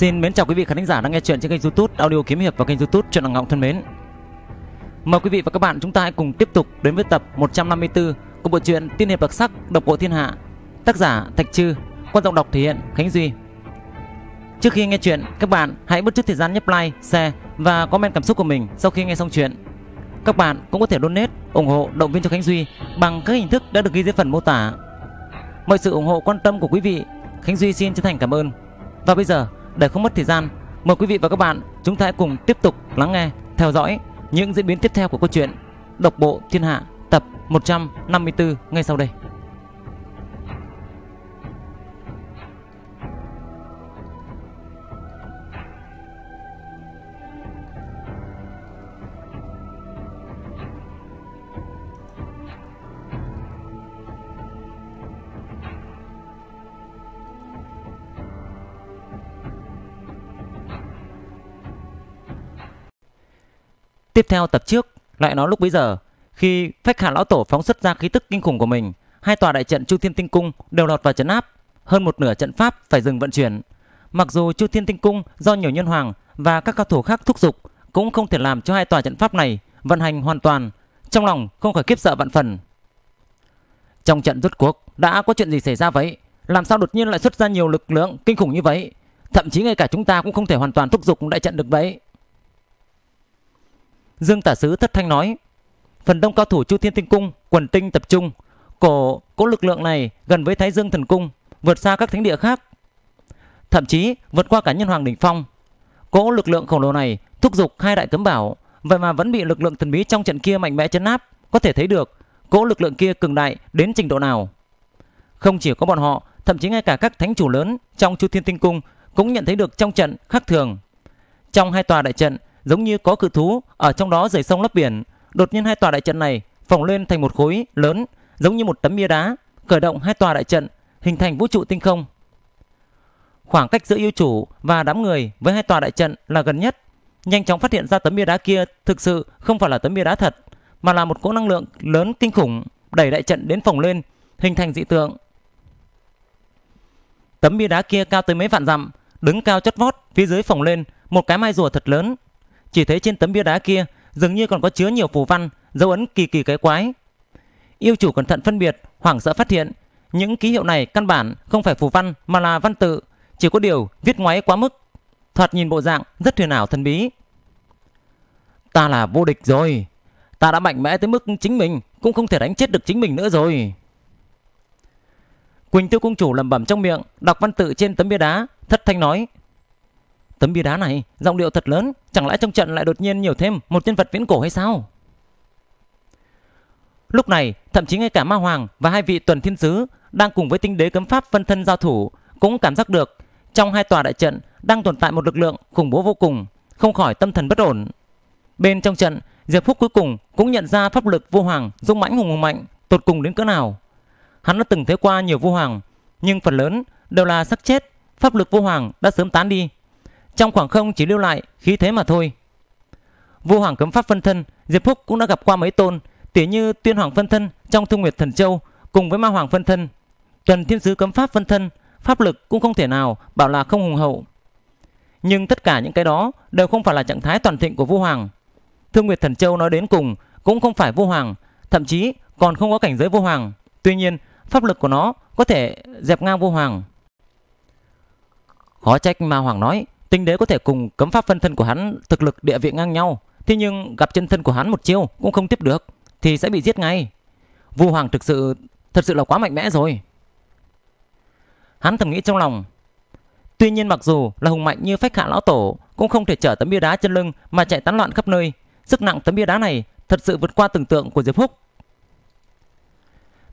Xin mến chào quý vị khán giả đang nghe chuyện trên kênh YouTube Audio Kiếm Hiệp và kênh YouTube Truyện Ngọng thân mến. Mời quý vị và các bạn chúng ta hãy cùng tiếp tục đến với tập 154 của bộ truyện Tiên hiệp đặc sắc Độc bộ thiên hạ. Tác giả Thạch Trư, quan giọng đọc thể hiện Khánh Duy. Trước khi nghe chuyện, các bạn hãy bớt chút thời gian nhấp like, share và comment cảm xúc của mình sau khi nghe xong chuyện. Các bạn cũng có thể donate, ủng hộ, động viên cho Khánh Duy bằng các hình thức đã được ghi dưới phần mô tả. Mọi sự ủng hộ quan tâm của quý vị, Khánh Duy xin chân thành cảm ơn. Và bây giờ để không mất thời gian, mời quý vị và các bạn chúng ta hãy cùng tiếp tục lắng nghe, theo dõi những diễn biến tiếp theo của câu chuyện Độc bộ thiên hạ tập 154 ngay sau đây. Tiếp theo tập trước, lại nói lúc bấy giờ, khi phách hàn lão tổ phóng xuất ra khí tức kinh khủng của mình, hai tòa đại trận Chu Thiên Tinh Cung đều lọt vào trấn áp, hơn một nửa trận pháp phải dừng vận chuyển. Mặc dù Chu Thiên Tinh Cung do nhiều nhân hoàng và các cao thủ khác thúc giục cũng không thể làm cho hai tòa trận pháp này vận hành hoàn toàn, trong lòng không khỏi kiếp sợ vạn phần. Trong trận rút cuộc đã có chuyện gì xảy ra vậy? Làm sao đột nhiên lại xuất ra nhiều lực lượng kinh khủng như vậy? Thậm chí ngay cả chúng ta cũng không thể hoàn toàn thúc giục đại trận được vậy. Dương tả sứ thất thanh nói Phần đông cao thủ Chu Thiên Tinh Cung Quần tinh tập trung Cổ, cố lực lượng này gần với Thái Dương Thần Cung Vượt xa các thánh địa khác Thậm chí vượt qua cả nhân hoàng đỉnh phong Cố lực lượng khổng lồ này Thúc giục hai đại cấm bảo Vậy mà vẫn bị lực lượng thần bí trong trận kia mạnh mẽ chấn áp Có thể thấy được cố lực lượng kia cường đại đến trình độ nào Không chỉ có bọn họ Thậm chí ngay cả các thánh chủ lớn Trong Chu Thiên Tinh Cung Cũng nhận thấy được trong trận khác thường Trong hai tòa đại trận giống như có cự thú ở trong đó rời sông lấp biển đột nhiên hai tòa đại trận này phồng lên thành một khối lớn giống như một tấm bia đá khởi động hai tòa đại trận hình thành vũ trụ tinh không khoảng cách giữa yêu chủ và đám người với hai tòa đại trận là gần nhất nhanh chóng phát hiện ra tấm bia đá kia thực sự không phải là tấm bia đá thật mà là một cỗ năng lượng lớn kinh khủng đẩy đại trận đến phồng lên hình thành dị tượng tấm bia đá kia cao tới mấy vạn dặm đứng cao chất vót phía dưới phồng lên một cái mai rùa thật lớn chỉ thấy trên tấm bia đá kia dường như còn có chứa nhiều phù văn, dấu ấn kỳ kỳ cái quái. Yêu chủ cẩn thận phân biệt, hoảng sợ phát hiện, những ký hiệu này căn bản không phải phù văn mà là văn tự, chỉ có điều viết ngoáy quá mức. Thoạt nhìn bộ dạng rất huyền ảo thần bí. Ta là vô địch rồi, ta đã mạnh mẽ tới mức chính mình cũng không thể đánh chết được chính mình nữa rồi. Quỳnh Tiêu công Chủ lẩm bẩm trong miệng, đọc văn tự trên tấm bia đá, thất thanh nói. Tấm bia đá này, giọng điệu thật lớn, chẳng lẽ trong trận lại đột nhiên nhiều thêm một nhân vật viễn cổ hay sao? Lúc này, thậm chí ngay cả Ma Hoàng và hai vị tuần thiên sứ đang cùng với tinh đế cấm pháp phân thân giao thủ cũng cảm giác được trong hai tòa đại trận đang tồn tại một lực lượng khủng bố vô cùng, không khỏi tâm thần bất ổn. Bên trong trận, Diệp Phúc cuối cùng cũng nhận ra pháp lực vô hoàng dung mãnh hùng hùng mạnh tột cùng đến cỡ nào. Hắn đã từng thấy qua nhiều vô hoàng, nhưng phần lớn đều là sắc chết, pháp lực vô hoàng đã sớm tán đi trong khoảng không chỉ lưu lại khí thế mà thôi. Vô Hoàng cấm pháp phân thân, Diệp Phúc cũng đã gặp qua mấy tôn, tỉ như Tuyên Hoàng phân thân trong Thương Nguyệt Thần Châu cùng với Ma Hoàng phân thân. Tuần Thiên Sứ cấm pháp phân thân, pháp lực cũng không thể nào bảo là không hùng hậu. Nhưng tất cả những cái đó đều không phải là trạng thái toàn thịnh của Vô Hoàng. Thương Nguyệt Thần Châu nói đến cùng cũng không phải Vô Hoàng, thậm chí còn không có cảnh giới Vô Hoàng. Tuy nhiên, pháp lực của nó có thể dẹp ngang Vô Hoàng. Khó trách Ma Hoàng nói Tinh đế có thể cùng cấm pháp phân thân của hắn thực lực địa vị ngang nhau, thế nhưng gặp chân thân của hắn một chiêu cũng không tiếp được thì sẽ bị giết ngay. Vu Hoàng thực sự thật sự là quá mạnh mẽ rồi. Hắn thầm nghĩ trong lòng. Tuy nhiên mặc dù là hùng mạnh như phách hạ lão tổ cũng không thể chở tấm bia đá chân lưng mà chạy tán loạn khắp nơi. Sức nặng tấm bia đá này thật sự vượt qua tưởng tượng của Diệp Húc.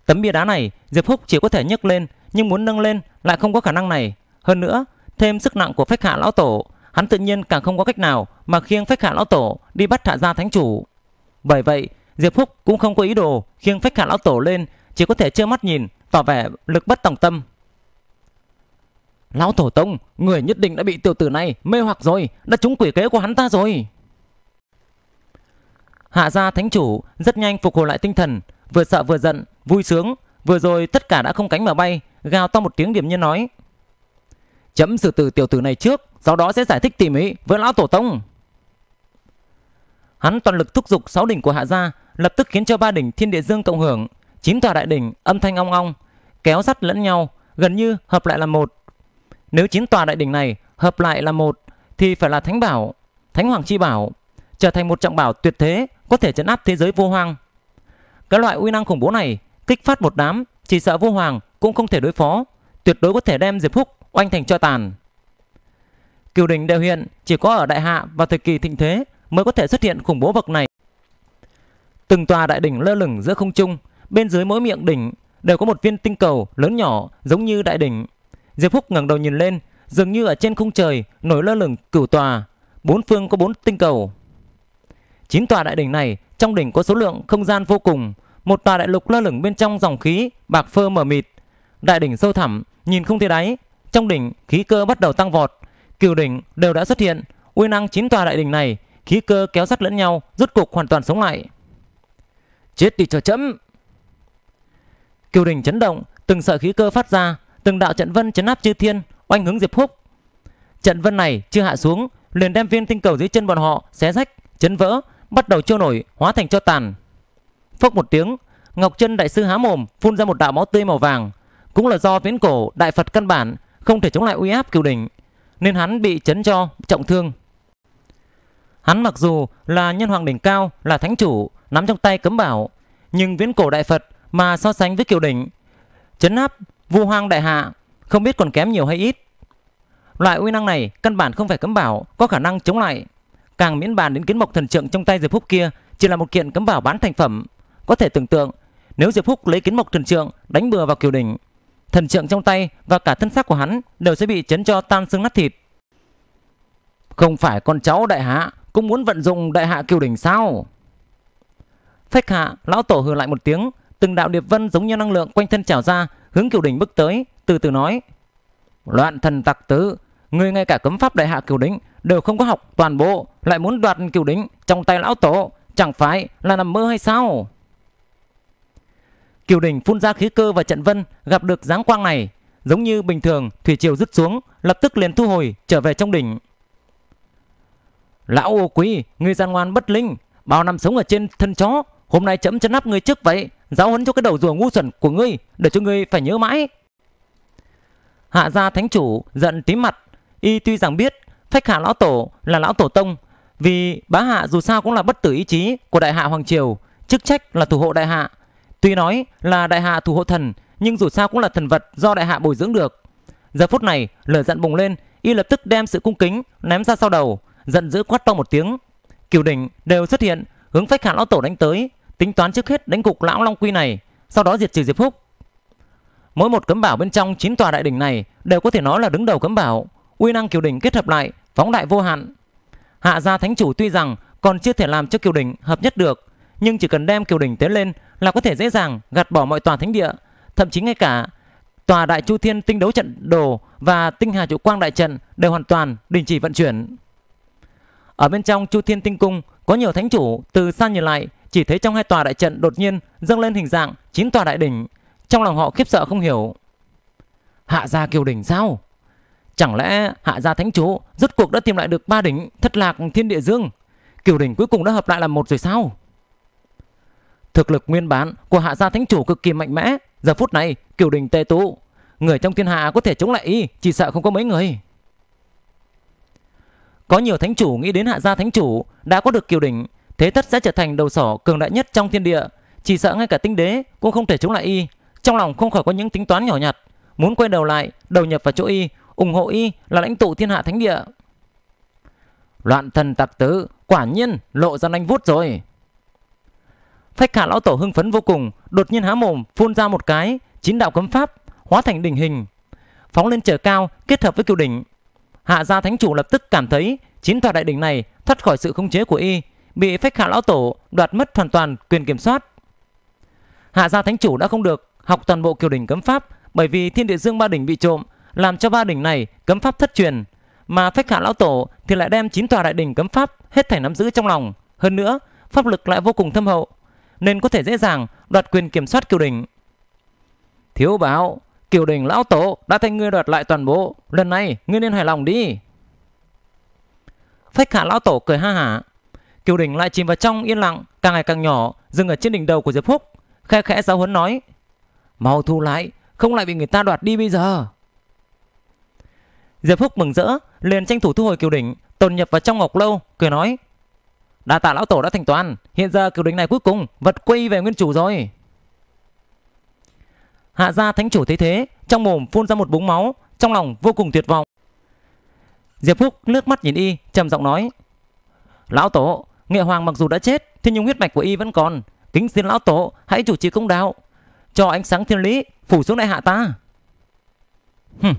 Tấm bia đá này Diệp Húc chỉ có thể nhấc lên nhưng muốn nâng lên lại không có khả năng này. Hơn nữa Thêm sức nặng của phách hạ lão tổ, hắn tự nhiên càng không có cách nào mà khiêng phách hạ lão tổ đi bắt hạ gia thánh chủ. Bởi vậy, Diệp Phúc cũng không có ý đồ khiêng phách hạ lão tổ lên, chỉ có thể trơ mắt nhìn, tỏ vẻ lực bất tòng tâm. Lão tổ tông, người nhất định đã bị tiểu tử này mê hoặc rồi, đã trúng quỷ kế của hắn ta rồi. Hạ gia thánh chủ rất nhanh phục hồi lại tinh thần, vừa sợ vừa giận, vui sướng, vừa rồi tất cả đã không cánh mà bay, gào to một tiếng điểm như nói. Chấm sự từ tiểu tử này trước, sau đó sẽ giải thích tỉ mỉ với lão tổ tông. Hắn toàn lực thúc giục sáu đỉnh của Hạ gia, lập tức khiến cho ba đỉnh Thiên Địa Dương cộng hưởng, chín tòa đại đỉnh âm thanh ong ong, kéo sắt lẫn nhau, gần như hợp lại là một. Nếu chín tòa đại đỉnh này hợp lại là một thì phải là thánh bảo, thánh hoàng chi bảo, trở thành một trọng bảo tuyệt thế, có thể chấn áp thế giới vô hoang. các loại uy năng khủng bố này kích phát một đám, chỉ sợ vô hoàng cũng không thể đối phó, tuyệt đối có thể đem Diệp Húc oanh thành cho tàn. Cửu đỉnh đại huyện chỉ có ở đại hạ và thời kỳ thịnh thế mới có thể xuất hiện khủng bố vực này. Từng tòa đại đỉnh lơ lửng giữa không trung, bên dưới mỗi miệng đỉnh đều có một viên tinh cầu lớn nhỏ giống như đại đỉnh. Diệp Phúc ngẩng đầu nhìn lên, dường như ở trên khung trời nổi lơ lửng cửu tòa, bốn phương có bốn tinh cầu. Chín tòa đại đỉnh này trong đỉnh có số lượng không gian vô cùng, một tòa đại lục lơ lửng bên trong dòng khí bạc phơ mờ mịt. Đại đỉnh sâu thẳm, nhìn không thấy đáy, trong đỉnh, khí cơ bắt đầu tăng vọt, cửu đỉnh đều đã xuất hiện, uy năng chín tòa đại đỉnh này, khí cơ kéo sát lẫn nhau, rốt cục hoàn toàn sống lại. Chết đi cho chấm. Cửu đỉnh chấn động, từng sợi khí cơ phát ra, từng đạo trận vân chấn áp chư thiên, oanh hướng Diệp Húc. Trận vân này chưa hạ xuống, liền đem viên tinh cầu dưới chân bọn họ xé rách, chấn vỡ, bắt đầu trôi nổi, hóa thành cho tàn. Phốc một tiếng, Ngọc Chân đại sư há mồm, phun ra một đạo máu tươi màu vàng, cũng là do viễn cổ đại Phật căn bản không thể chống lại uy áp kiều đỉnh nên hắn bị chấn cho trọng thương. Hắn mặc dù là nhân hoàng đỉnh cao, là thánh chủ, nắm trong tay cấm bảo, nhưng viễn cổ đại Phật mà so sánh với kiều đỉnh, chấn áp vu hoang đại hạ, không biết còn kém nhiều hay ít. Loại uy năng này căn bản không phải cấm bảo có khả năng chống lại. Càng miễn bàn đến kiến mộc thần trượng trong tay Diệp Phúc kia chỉ là một kiện cấm bảo bán thành phẩm. Có thể tưởng tượng, nếu Diệp Phúc lấy kiến mộc thần trượng đánh bừa vào kiều đỉnh, thần trượng trong tay và cả thân xác của hắn đều sẽ bị chấn cho tan xương nát thịt. Không phải con cháu đại hạ cũng muốn vận dụng đại hạ kiều đỉnh sao? Phách hạ, lão tổ hừ lại một tiếng, từng đạo điệp vân giống như năng lượng quanh thân trào ra, hướng kiều đỉnh bước tới, từ từ nói. Loạn thần tặc tử, người ngay cả cấm pháp đại hạ kiều đỉnh đều không có học toàn bộ, lại muốn đoạt kiều đỉnh trong tay lão tổ, chẳng phải là nằm mơ hay sao? Kiều đỉnh phun ra khí cơ và trận vân gặp được dáng quang này, giống như bình thường thủy triều rứt xuống, lập tức liền thu hồi trở về trong đỉnh. Lão ô quý, ngươi gian ngoan bất linh, bao năm sống ở trên thân chó, hôm nay chấm chân nắp ngươi trước vậy, giáo huấn cho cái đầu rùa ngu xuẩn của ngươi, để cho ngươi phải nhớ mãi. Hạ gia thánh chủ giận tím mặt, y tuy rằng biết phách hạ lão tổ là lão tổ tông, vì bá hạ dù sao cũng là bất tử ý chí của đại hạ hoàng triều, chức trách là thủ hộ đại hạ, Tuy nói là đại hạ thủ hộ thần, nhưng dù sao cũng là thần vật do đại hạ bồi dưỡng được. Giờ phút này, lửa giận bùng lên, y lập tức đem sự cung kính ném ra sau đầu, giận dữ quát to một tiếng. Kiều đỉnh đều xuất hiện, hướng phách hạ lão tổ đánh tới, tính toán trước hết đánh cục lão long quy này, sau đó diệt trừ Diệp Phúc. Mỗi một cấm bảo bên trong chín tòa đại đỉnh này đều có thể nói là đứng đầu cấm bảo, uy năng kiều đỉnh kết hợp lại, phóng đại vô hạn. Hạ gia thánh chủ tuy rằng còn chưa thể làm cho kiều đỉnh hợp nhất được, nhưng chỉ cần đem Kiều đỉnh tiến lên là có thể dễ dàng gạt bỏ mọi tòa thánh địa, thậm chí ngay cả tòa Đại Chu Thiên tinh đấu trận đồ và tinh hà trụ quang đại trận đều hoàn toàn đình chỉ vận chuyển. Ở bên trong Chu Thiên tinh cung có nhiều thánh chủ từ xa nhìn lại chỉ thấy trong hai tòa đại trận đột nhiên dâng lên hình dạng chín tòa đại đỉnh, trong lòng họ khiếp sợ không hiểu. Hạ gia Kiều đỉnh sao? Chẳng lẽ hạ gia thánh chủ rốt cuộc đã tìm lại được ba đỉnh thất lạc thiên địa dương? Kiều đỉnh cuối cùng đã hợp lại làm một rồi sao? Thực lực nguyên bản của hạ gia thánh chủ cực kỳ mạnh mẽ. Giờ phút này, kiều đình tê tụ. Người trong thiên hạ có thể chống lại y, chỉ sợ không có mấy người. Có nhiều thánh chủ nghĩ đến hạ gia thánh chủ đã có được kiều đình thế tất sẽ trở thành đầu sỏ cường đại nhất trong thiên địa. Chỉ sợ ngay cả tinh đế cũng không thể chống lại y. Trong lòng không khỏi có những tính toán nhỏ nhặt, muốn quay đầu lại, đầu nhập vào chỗ y, ủng hộ y là lãnh tụ thiên hạ thánh địa. Loạn thần tặc tứ, quả nhiên lộ ra nanh vút rồi. Phách Khả lão tổ hưng phấn vô cùng, đột nhiên há mồm phun ra một cái, chín đạo cấm pháp hóa thành đỉnh hình, phóng lên trời cao kết hợp với kiều đỉnh. Hạ gia thánh chủ lập tức cảm thấy chín tòa đại đỉnh này thoát khỏi sự khống chế của y, bị Phách Khả lão tổ đoạt mất hoàn toàn quyền kiểm soát. Hạ gia thánh chủ đã không được học toàn bộ kiều đỉnh cấm pháp, bởi vì Thiên Địa Dương ba đỉnh bị trộm, làm cho ba đỉnh này cấm pháp thất truyền, mà Phách Khả lão tổ thì lại đem chín tòa đại đỉnh cấm pháp hết thảy nắm giữ trong lòng, hơn nữa pháp lực lại vô cùng thâm hậu nên có thể dễ dàng đoạt quyền kiểm soát Kiều Đình. Thiếu báo, Kiều Đình lão tổ đã thay ngươi đoạt lại toàn bộ, lần này ngươi nên hài lòng đi. Phách hạ lão tổ cười ha hả. Kiều Đình lại chìm vào trong yên lặng, càng ngày càng nhỏ, dừng ở trên đỉnh đầu của Diệp Phúc, khe khẽ giáo huấn nói: "Mau thu lại, không lại bị người ta đoạt đi bây giờ." Diệp Phúc mừng rỡ, liền tranh thủ thu hồi Kiều Đình, tồn nhập vào trong Ngọc Lâu, cười nói: Đa tạ lão tổ đã thành toán, hiện giờ cửu đỉnh này cuối cùng vật quy về nguyên chủ rồi. Hạ gia thánh chủ thấy thế, trong mồm phun ra một búng máu, trong lòng vô cùng tuyệt vọng. Diệp Phúc nước mắt nhìn y, trầm giọng nói: "Lão tổ, Nghệ Hoàng mặc dù đã chết, thế nhưng huyết mạch của y vẫn còn, kính xin lão tổ hãy chủ trì công đạo, cho ánh sáng thiên lý phủ xuống đại hạ ta." Hừm,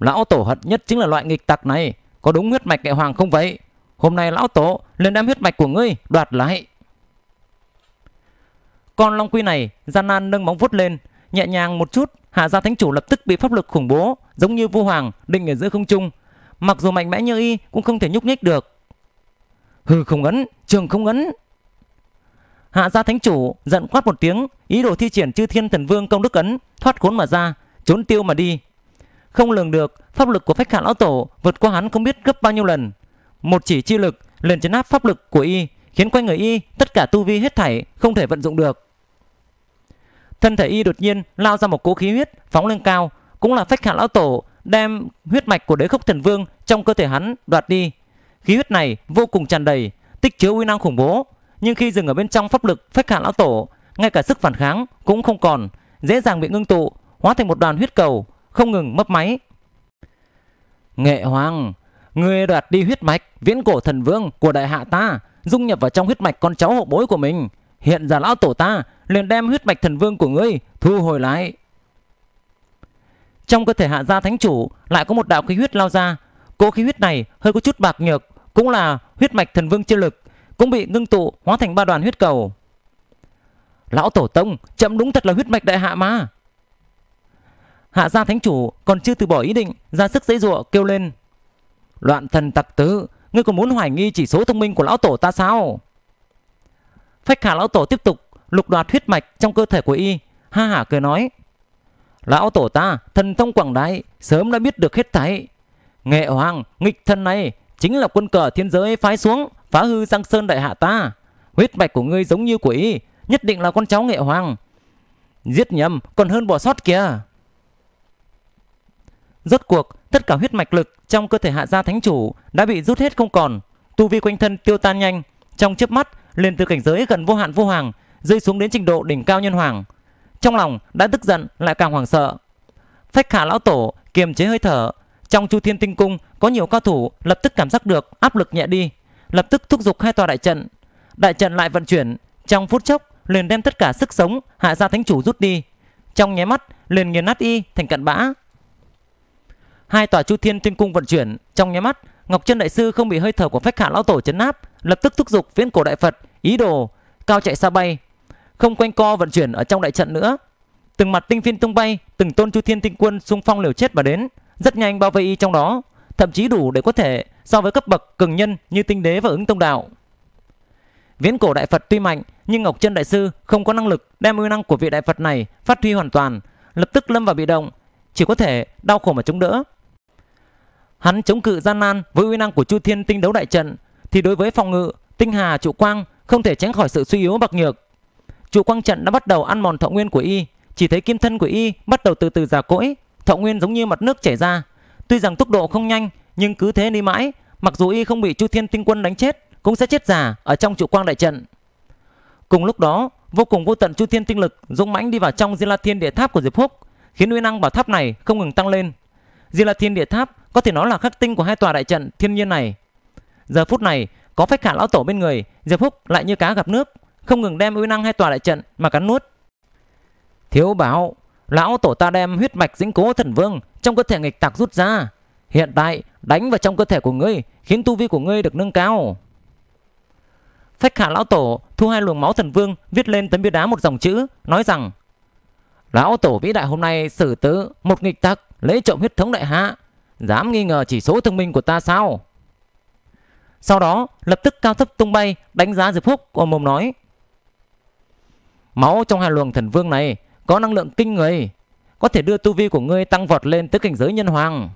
lão tổ hận nhất chính là loại nghịch tặc này, có đúng huyết mạch Nghệ Hoàng không vậy? Hôm nay lão tổ lên đem huyết mạch của ngươi đoạt lại. Con long quy này gian nan nâng móng vuốt lên, nhẹ nhàng một chút, hạ gia thánh chủ lập tức bị pháp lực khủng bố, giống như vua hoàng định ở giữa không trung, mặc dù mạnh mẽ như y cũng không thể nhúc nhích được. Hừ không ấn, trường không ấn. Hạ gia thánh chủ giận quát một tiếng, ý đồ thi triển chư thiên thần vương công đức ấn, thoát khốn mà ra, trốn tiêu mà đi. Không lường được, pháp lực của phách hạ lão tổ vượt qua hắn không biết gấp bao nhiêu lần, một chỉ chi lực liền chấn áp pháp lực của y, khiến quanh người y tất cả tu vi hết thảy không thể vận dụng được. Thân thể y đột nhiên lao ra một cỗ khí huyết phóng lên cao, cũng là phách hạ lão tổ đem huyết mạch của đế khốc thần vương trong cơ thể hắn đoạt đi. Khí huyết này vô cùng tràn đầy, tích chứa uy năng khủng bố, nhưng khi dừng ở bên trong pháp lực phách hạ lão tổ, ngay cả sức phản kháng cũng không còn, dễ dàng bị ngưng tụ, hóa thành một đoàn huyết cầu, không ngừng mấp máy. Nghệ hoàng, Ngươi đoạt đi huyết mạch viễn cổ thần vương của đại hạ ta, dung nhập vào trong huyết mạch con cháu hậu bối của mình. Hiện giờ lão tổ ta liền đem huyết mạch thần vương của ngươi thu hồi lại. Trong cơ thể hạ gia thánh chủ lại có một đạo khí huyết lao ra. Cỗ khí huyết này hơi có chút bạc nhược, cũng là huyết mạch thần vương chưa lực, cũng bị ngưng tụ hóa thành ba đoàn huyết cầu. Lão tổ tông, chậm đúng thật là huyết mạch đại hạ mà. Hạ gia thánh chủ còn chưa từ bỏ ý định, ra sức dãy dụa kêu lên. Loạn thần tặc tử, ngươi còn muốn hoài nghi chỉ số thông minh của lão tổ ta sao? Phách Hà lão tổ tiếp tục lục đoạt huyết mạch trong cơ thể của y, ha hả cười nói: "Lão tổ ta, thần thông quảng đại, sớm đã biết được hết thảy. Nghệ hoàng, nghịch thần này chính là quân cờ thiên giới phái xuống, phá hư Giang Sơn đại hạ ta. Huyết mạch của ngươi giống như của y, nhất định là con cháu Nghệ hoàng. Giết nhầm còn hơn bỏ sót kìa." Rốt cuộc, tất cả huyết mạch lực trong cơ thể hạ gia thánh chủ đã bị rút hết không còn. Tu vi quanh thân tiêu tan nhanh, trong chớp mắt lên từ cảnh giới gần vô hạn vô hoàng, rơi xuống đến trình độ đỉnh cao nhân hoàng. Trong lòng đã tức giận lại càng hoảng sợ. Phách Khả lão tổ kiềm chế hơi thở, trong Chu Thiên Tinh Cung có nhiều cao thủ lập tức cảm giác được áp lực nhẹ đi, lập tức thúc giục hai tòa đại trận. Đại trận lại vận chuyển, trong phút chốc liền đem tất cả sức sống hạ gia thánh chủ rút đi. Trong nháy mắt liền nghiền nát y thành cặn bã. Hai tòa chu thiên thiên cung vận chuyển, trong nháy mắt, Ngọc Chân đại sư không bị hơi thở của Phách Hạ lão tổ chấn áp, lập tức thúc giục viễn cổ đại Phật, ý đồ cao chạy xa bay, không quanh co vận chuyển ở trong đại trận nữa. Từng mặt tinh phiên tung bay, từng tôn chu thiên tinh quân xung phong liều chết mà đến, rất nhanh bao vây y trong đó, thậm chí đủ để có thể so với cấp bậc cường nhân như tinh đế và ứng tông đạo. Viễn cổ đại Phật tuy mạnh, nhưng Ngọc Chân đại sư không có năng lực đem uy năng của vị đại Phật này phát huy hoàn toàn, lập tức lâm vào bị động, chỉ có thể đau khổ mà chống đỡ. Hắn chống cự gian nan với uy năng của Chu Thiên tinh đấu đại trận thì đối với phòng ngự, tinh hà trụ quang không thể tránh khỏi sự suy yếu bạc nhược. Trụ quang trận đã bắt đầu ăn mòn thọ nguyên của y, chỉ thấy kim thân của y bắt đầu từ từ già cỗi, thọ nguyên giống như mặt nước chảy ra. Tuy rằng tốc độ không nhanh nhưng cứ thế đi mãi, mặc dù y không bị Chu Thiên tinh quân đánh chết cũng sẽ chết già ở trong trụ quang đại trận. Cùng lúc đó, vô cùng vô tận Chu Thiên tinh lực dũng mãnh đi vào trong Di La Thiên Địa Tháp của Diệp húc khiến uy năng bảo tháp này không ngừng tăng lên. Di La Thiên Địa Tháp có thể nói là khắc tinh của hai tòa đại trận thiên nhiên này. Giờ phút này, có phách khả lão tổ bên người, Diệp Phúc lại như cá gặp nước, không ngừng đem uy năng hai tòa đại trận mà cắn nuốt. Thiếu bảo, lão tổ ta đem huyết mạch dĩnh cố thần vương trong cơ thể nghịch tạc rút ra. Hiện tại, đánh vào trong cơ thể của ngươi, khiến tu vi của ngươi được nâng cao. Phách khả lão tổ thu hai luồng máu thần vương viết lên tấm bia đá một dòng chữ, nói rằng Lão tổ vĩ đại hôm nay xử tử một nghịch tặc lấy trộm huyết thống đại hạ Dám nghi ngờ chỉ số thông minh của ta sao? Sau đó lập tức cao thấp tung bay đánh giá Diệp phúc ôm mồm nói. Máu trong hai luồng thần vương này có năng lượng kinh người. Có thể đưa tu vi của ngươi tăng vọt lên tới cảnh giới nhân hoàng.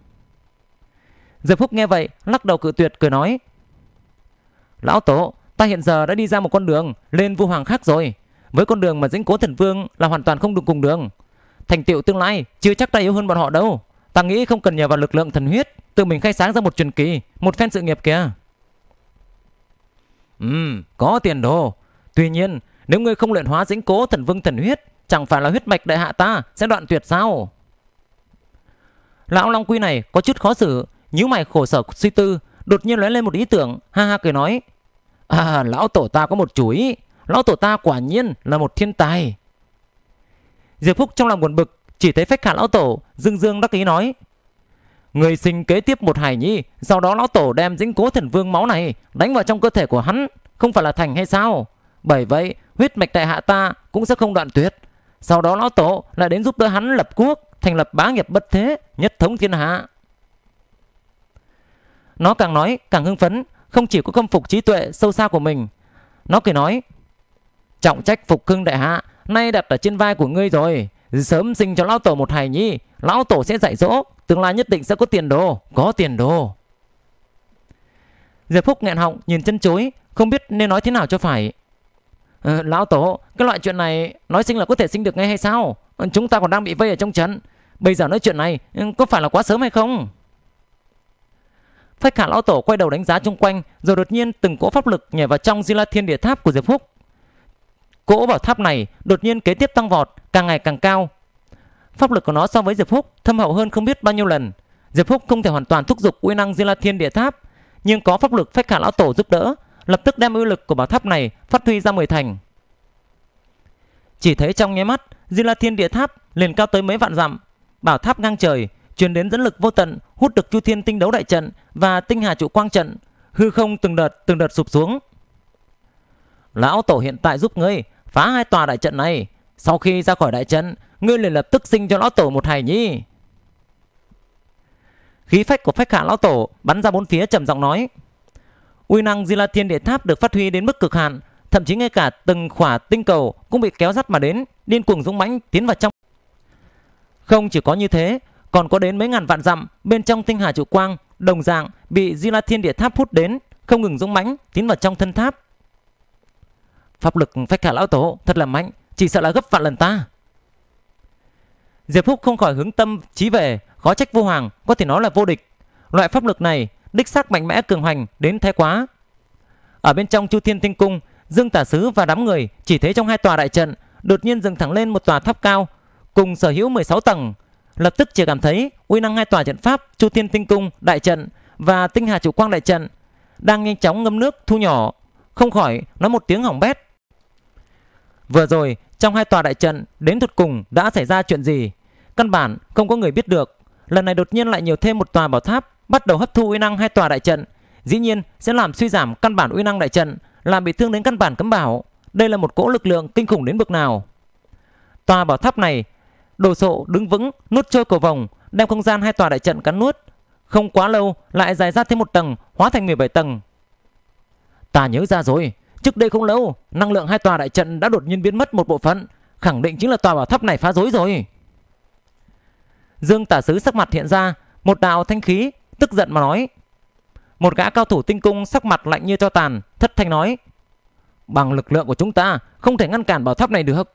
Diệp phúc nghe vậy lắc đầu cự tuyệt cười nói. Lão Tổ, ta hiện giờ đã đi ra một con đường lên vu hoàng khác rồi. Với con đường mà dĩnh cố thần vương là hoàn toàn không được cùng đường. Thành tiệu tương lai chưa chắc ta yếu hơn bọn họ đâu. Ta nghĩ không cần nhờ vào lực lượng thần huyết Tự mình khai sáng ra một truyền kỳ Một phen sự nghiệp kìa Ừm, có tiền đồ Tuy nhiên, nếu ngươi không luyện hóa dĩnh cố thần vương thần huyết Chẳng phải là huyết mạch đại hạ ta Sẽ đoạn tuyệt sao Lão Long Quy này có chút khó xử nhíu mày khổ sở suy tư Đột nhiên lóe lên một ý tưởng Ha ha cười nói À lão tổ ta có một chú ý Lão tổ ta quả nhiên là một thiên tài Diệp Phúc trong lòng buồn bực chỉ thấy phách hạ lão tổ Dương dương đắc ý nói Người sinh kế tiếp một hải nhi Sau đó lão tổ đem dính cố thần vương máu này Đánh vào trong cơ thể của hắn Không phải là thành hay sao Bởi vậy huyết mạch đại hạ ta cũng sẽ không đoạn tuyệt Sau đó lão tổ lại đến giúp đỡ hắn lập quốc Thành lập bá nghiệp bất thế Nhất thống thiên hạ Nó càng nói càng hưng phấn Không chỉ có khâm phục trí tuệ sâu xa của mình Nó cười nói Trọng trách phục cưng đại hạ Nay đặt ở trên vai của ngươi rồi Sớm sinh cho lão tổ một hài nhi Lão tổ sẽ dạy dỗ Tương lai nhất định sẽ có tiền đồ Có tiền đồ Diệp Phúc nghẹn họng nhìn chân chối Không biết nên nói thế nào cho phải ờ, Lão tổ Cái loại chuyện này nói sinh là có thể sinh được ngay hay sao ờ, Chúng ta còn đang bị vây ở trong trận Bây giờ nói chuyện này ừ, Có phải là quá sớm hay không Phách Khả Lão Tổ quay đầu đánh giá chung quanh Rồi đột nhiên từng cỗ pháp lực nhảy vào trong Di La Thiên Địa Tháp của Diệp Phúc Cỗ bảo tháp này đột nhiên kế tiếp tăng vọt Càng ngày càng cao Pháp lực của nó so với Diệp Phúc thâm hậu hơn không biết bao nhiêu lần Diệp Phúc không thể hoàn toàn thúc giục uy năng di La Thiên Địa Tháp Nhưng có pháp lực phách khả lão tổ giúp đỡ Lập tức đem uy lực của bảo tháp này phát huy ra mười thành Chỉ thấy trong nháy mắt di La Thiên Địa Tháp liền cao tới mấy vạn dặm Bảo tháp ngang trời truyền đến dẫn lực vô tận hút được chu thiên tinh đấu đại trận và tinh hà trụ quang trận hư không từng đợt từng đợt sụp xuống lão tổ hiện tại giúp ngươi phá hai tòa đại trận này sau khi ra khỏi đại trận ngươi liền lập tức sinh cho lão tổ một hài nhi khí phách của phách hạ lão tổ bắn ra bốn phía trầm giọng nói uy năng di la thiên địa tháp được phát huy đến mức cực hạn thậm chí ngay cả từng khỏa tinh cầu cũng bị kéo dắt mà đến điên cuồng dũng mãnh tiến vào trong không chỉ có như thế còn có đến mấy ngàn vạn dặm bên trong tinh hà trụ quang đồng dạng bị di la thiên địa tháp hút đến không ngừng dũng mãnh tiến vào trong thân tháp Pháp lực phách cả lão tổ thật là mạnh, chỉ sợ là gấp vạn lần ta. Diệp Phúc không khỏi hướng tâm trí về, khó trách vô hoàng, có thể nói là vô địch. Loại pháp lực này đích xác mạnh mẽ cường hoành đến thái quá. Ở bên trong Chu Thiên Tinh Cung, Dương Tả Sứ và đám người chỉ thấy trong hai tòa đại trận đột nhiên dừng thẳng lên một tòa tháp cao cùng sở hữu 16 tầng. Lập tức chỉ cảm thấy uy năng hai tòa trận pháp Chu Thiên Tinh Cung đại trận và Tinh Hà Chủ Quang đại trận đang nhanh chóng ngâm nước thu nhỏ, không khỏi nói một tiếng hỏng bét. Vừa rồi, trong hai tòa đại trận, đến thuật cùng đã xảy ra chuyện gì? Căn bản không có người biết được. Lần này đột nhiên lại nhiều thêm một tòa bảo tháp bắt đầu hấp thu uy năng hai tòa đại trận, dĩ nhiên sẽ làm suy giảm căn bản uy năng đại trận, làm bị thương đến căn bản cấm bảo. Đây là một cỗ lực lượng kinh khủng đến bực nào. Tòa bảo tháp này, đồ sộ đứng vững, nuốt trôi cổ vòng, đem không gian hai tòa đại trận cắn nuốt. Không quá lâu lại dài ra thêm một tầng, hóa thành 17 tầng. Ta nhớ ra rồi, Trước đây không lâu, năng lượng hai tòa đại trận đã đột nhiên biến mất một bộ phận, khẳng định chính là tòa bảo tháp này phá rối rồi. Dương tả sứ sắc mặt hiện ra, một đạo thanh khí, tức giận mà nói. Một gã cao thủ tinh cung sắc mặt lạnh như cho tàn, thất thanh nói. Bằng lực lượng của chúng ta, không thể ngăn cản bảo tháp này được.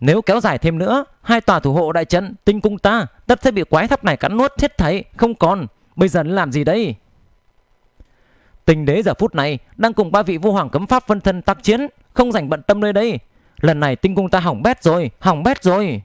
Nếu kéo dài thêm nữa, hai tòa thủ hộ đại trận, tinh cung ta, tất sẽ bị quái tháp này cắn nuốt chết thấy, không còn. Bây giờ làm gì đây? Tình đế giờ phút này đang cùng ba vị vô hoàng cấm pháp phân thân tác chiến, không rảnh bận tâm nơi đây. Lần này tinh cung ta hỏng bét rồi, hỏng bét rồi.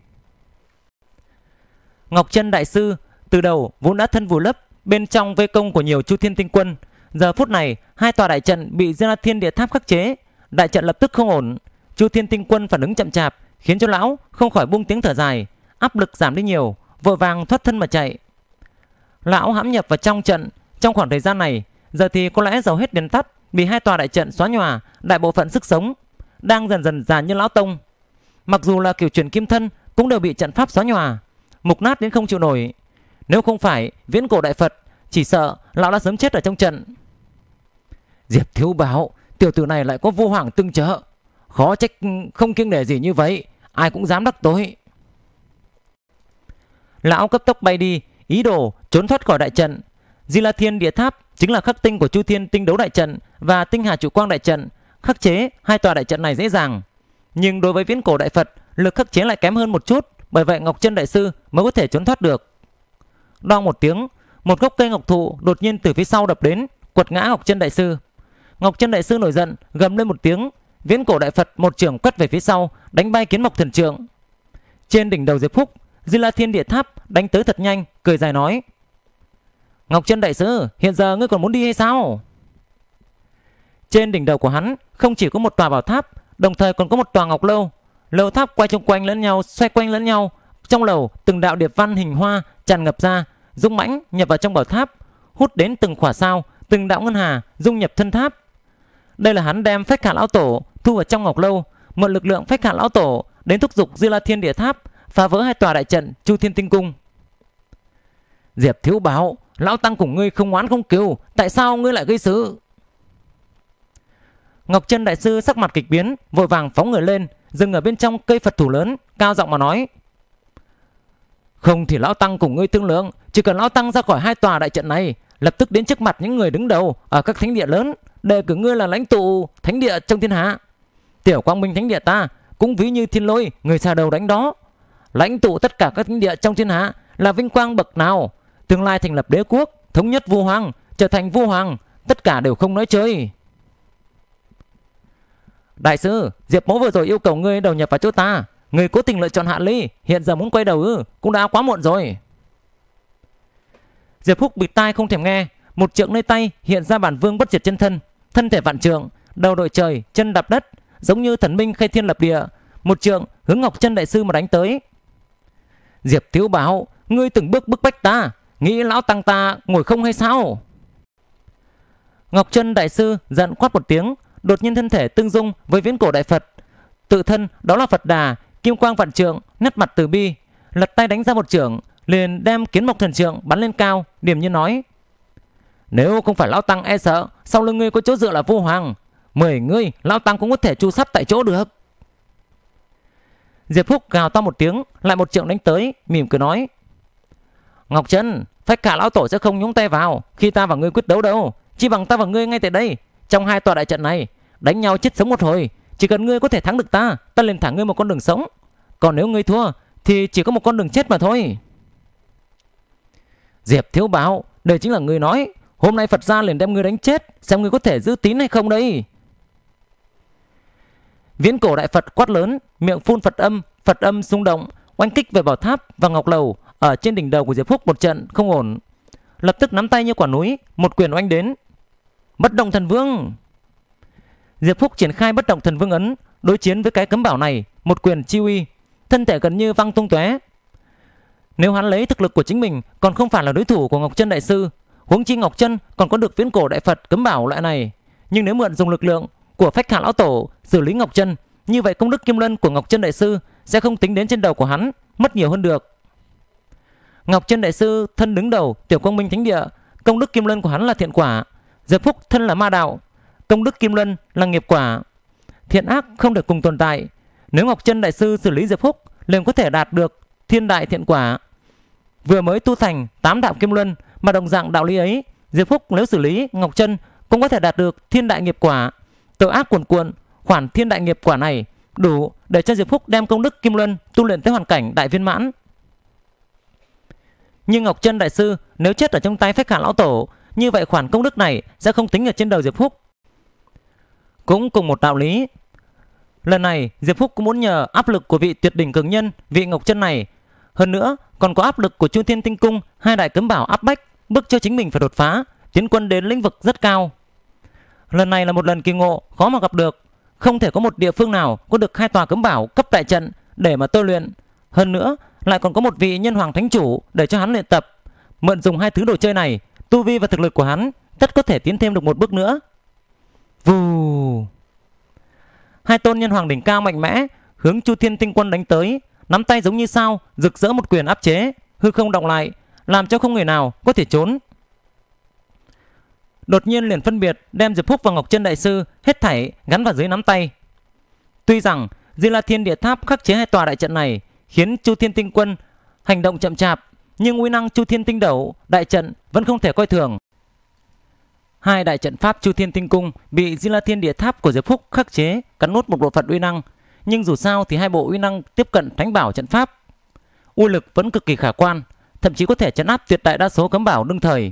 Ngọc Trân đại sư từ đầu vốn đã thân vùi lấp bên trong vây công của nhiều chu thiên tinh quân, giờ phút này hai tòa đại trận bị Diên Thiên Địa Tháp khắc chế, đại trận lập tức không ổn. Chu Thiên Tinh Quân phản ứng chậm chạp, khiến cho lão không khỏi buông tiếng thở dài, áp lực giảm đi nhiều, vội vàng thoát thân mà chạy. Lão hãm nhập vào trong trận, trong khoảng thời gian này, Giờ thì có lẽ giàu hết đèn tắt vì hai tòa đại trận xóa nhòa đại bộ phận sức sống đang dần dần già như lão tông. Mặc dù là kiểu truyền kim thân cũng đều bị trận pháp xóa nhòa, mục nát đến không chịu nổi. Nếu không phải viễn cổ đại Phật, chỉ sợ lão đã sớm chết ở trong trận. Diệp thiếu báo, tiểu tử này lại có vô hoàng tương trợ. Khó trách không kiêng nể gì như vậy, ai cũng dám đắc tối. Lão cấp tốc bay đi, ý đồ trốn thoát khỏi đại trận, Di La Thiên Địa Tháp chính là khắc tinh của Chu Thiên Tinh Đấu Đại Trận và Tinh Hà Chủ Quang Đại Trận, khắc chế hai tòa đại trận này dễ dàng. Nhưng đối với Viễn Cổ Đại Phật, lực khắc chế lại kém hơn một chút, bởi vậy Ngọc Chân Đại Sư mới có thể trốn thoát được. Đoang một tiếng, một gốc cây ngọc thụ đột nhiên từ phía sau đập đến, quật ngã Ngọc Chân Đại Sư. Ngọc Chân Đại Sư nổi giận, gầm lên một tiếng, Viễn Cổ Đại Phật một trường quét về phía sau, đánh bay kiến mộc thần trượng. Trên đỉnh đầu Diệp Phúc, Di La Thiên Địa Tháp đánh tới thật nhanh, cười dài nói: Ngọc Trân Đại Sư, hiện giờ ngươi còn muốn đi hay sao? Trên đỉnh đầu của hắn không chỉ có một tòa bảo tháp, đồng thời còn có một tòa ngọc lâu. Lâu tháp quay chung quanh lẫn nhau, xoay quanh lẫn nhau. Trong lầu, từng đạo điệp văn hình hoa tràn ngập ra, dung mãnh nhập vào trong bảo tháp, hút đến từng khỏa sao, từng đạo ngân hà dung nhập thân tháp. Đây là hắn đem phách hạ lão tổ thu vào trong ngọc lâu, một lực lượng phách hạ lão tổ đến thúc dục Diêu La Thiên Địa Tháp phá vỡ hai tòa đại trận Chu Thiên Tinh Cung. Diệp Thiếu Báo Lão Tăng cùng ngươi không oán không kiều Tại sao ngươi lại gây sự Ngọc Trân Đại Sư sắc mặt kịch biến Vội vàng phóng người lên Dừng ở bên trong cây Phật thủ lớn Cao giọng mà nói Không thì Lão Tăng cùng ngươi thương lượng Chỉ cần Lão Tăng ra khỏi hai tòa đại trận này Lập tức đến trước mặt những người đứng đầu Ở các thánh địa lớn Đề cử ngươi là lãnh tụ thánh địa trong thiên hạ Tiểu Quang Minh thánh địa ta Cũng ví như thiên lôi người xa đầu đánh đó Lãnh tụ tất cả các thánh địa trong thiên hạ Là vinh quang bậc nào tương lai thành lập đế quốc, thống nhất vua hoàng, trở thành vua hoàng, tất cả đều không nói chơi. Đại sư, Diệp Mẫu vừa rồi yêu cầu ngươi đầu nhập vào chỗ ta, ngươi cố tình lựa chọn Hạ Ly, hiện giờ muốn quay đầu ư, cũng đã quá muộn rồi. Diệp Phúc bịt tai không thèm nghe, một trượng nơi tay hiện ra bản vương bất diệt chân thân, thân thể vạn trượng, đầu đội trời, chân đạp đất, giống như thần minh khai thiên lập địa, một trượng hướng Ngọc Chân đại sư mà đánh tới. Diệp Thiếu Bảo, ngươi từng bước bức bách ta, Nghĩ lão tăng ta ngồi không hay sao? Ngọc Trân Đại Sư giận quát một tiếng, đột nhiên thân thể tương dung với viễn cổ Đại Phật. Tự thân đó là Phật Đà, kim quang vạn trượng, nét mặt từ bi, lật tay đánh ra một trưởng, liền đem kiến mộc thần trượng bắn lên cao, điểm như nói. Nếu không phải lão tăng e sợ, sau lưng ngươi có chỗ dựa là vô hoàng, mười ngươi lão tăng cũng có thể chu sắt tại chỗ được. Diệp Phúc gào to một tiếng, lại một trượng đánh tới, mỉm cười nói. Ngọc Trân, Phách khả lão tổ sẽ không nhúng tay vào Khi ta và ngươi quyết đấu đâu Chỉ bằng ta và ngươi ngay tại đây Trong hai tòa đại trận này Đánh nhau chết sống một hồi Chỉ cần ngươi có thể thắng được ta Ta liền thả ngươi một con đường sống Còn nếu ngươi thua Thì chỉ có một con đường chết mà thôi Diệp thiếu báo Đây chính là ngươi nói Hôm nay Phật gia liền đem ngươi đánh chết Xem ngươi có thể giữ tín hay không đây Viễn cổ đại Phật quát lớn Miệng phun Phật âm Phật âm xung động Oanh kích về bảo tháp và ngọc lầu ở trên đỉnh đầu của Diệp Phúc một trận không ổn Lập tức nắm tay như quả núi Một quyền oanh đến Bất động thần vương Diệp Phúc triển khai bất động thần vương ấn Đối chiến với cái cấm bảo này Một quyền chi uy Thân thể gần như văng tung tóe Nếu hắn lấy thực lực của chính mình Còn không phải là đối thủ của Ngọc Trân Đại Sư Huống chi Ngọc Trân còn có được viễn cổ đại Phật cấm bảo loại này Nhưng nếu mượn dùng lực lượng của phách hạ lão tổ xử lý Ngọc Trân Như vậy công đức kim luân của Ngọc Trân Đại Sư sẽ không tính đến trên đầu của hắn Mất nhiều hơn được Ngọc Chân đại sư thân đứng đầu tiểu quang minh thánh địa, công đức kim luân của hắn là thiện quả, Diệp Phúc thân là ma đạo, công đức kim luân là nghiệp quả. Thiện ác không được cùng tồn tại, nếu Ngọc Chân đại sư xử lý Diệp Phúc, liền có thể đạt được thiên đại thiện quả. Vừa mới tu thành tám đạo kim luân mà đồng dạng đạo lý ấy, Diệp Phúc nếu xử lý Ngọc Chân cũng có thể đạt được thiên đại nghiệp quả. Tội ác cuồn cuộn, khoản thiên đại nghiệp quả này đủ để cho Diệp Phúc đem công đức kim luân tu luyện tới hoàn cảnh đại viên mãn. Nhưng Ngọc Trân đại sư nếu chết ở trong tay phách hạ lão tổ, như vậy khoản công đức này sẽ không tính ở trên đầu Diệp Phúc. Cũng cùng một đạo lý. Lần này Diệp Phúc cũng muốn nhờ áp lực của vị tuyệt đỉnh cường nhân, vị Ngọc Trân này. Hơn nữa còn có áp lực của Chu Thiên Tinh Cung, hai đại cấm bảo áp bách, bức cho chính mình phải đột phá, tiến quân đến lĩnh vực rất cao. Lần này là một lần kỳ ngộ, khó mà gặp được. Không thể có một địa phương nào có được hai tòa cấm bảo cấp đại trận để mà tôi luyện. Hơn nữa, lại còn có một vị nhân hoàng thánh chủ để cho hắn luyện tập. Mượn dùng hai thứ đồ chơi này, tu vi và thực lực của hắn tất có thể tiến thêm được một bước nữa. Vù. Hai tôn nhân hoàng đỉnh cao mạnh mẽ hướng Chu Thiên Tinh Quân đánh tới, nắm tay giống như sao, rực rỡ một quyền áp chế, hư không động lại, làm cho không người nào có thể trốn. Đột nhiên liền phân biệt đem Diệp Phúc và Ngọc Chân Đại Sư hết thảy gắn vào dưới nắm tay. Tuy rằng Di La Thiên Địa Tháp khắc chế hai tòa đại trận này khiến Chu Thiên Tinh Quân hành động chậm chạp, nhưng uy năng Chu Thiên Tinh Đấu đại trận vẫn không thể coi thường. Hai đại trận pháp Chu Thiên Tinh Cung bị Di La Thiên Địa Tháp của Diệp Phúc khắc chế, cắn nốt một bộ phận uy năng, nhưng dù sao thì hai bộ uy năng tiếp cận thánh bảo trận pháp. Uy lực vẫn cực kỳ khả quan, thậm chí có thể chấn áp tuyệt đại đa số cấm bảo đương thời.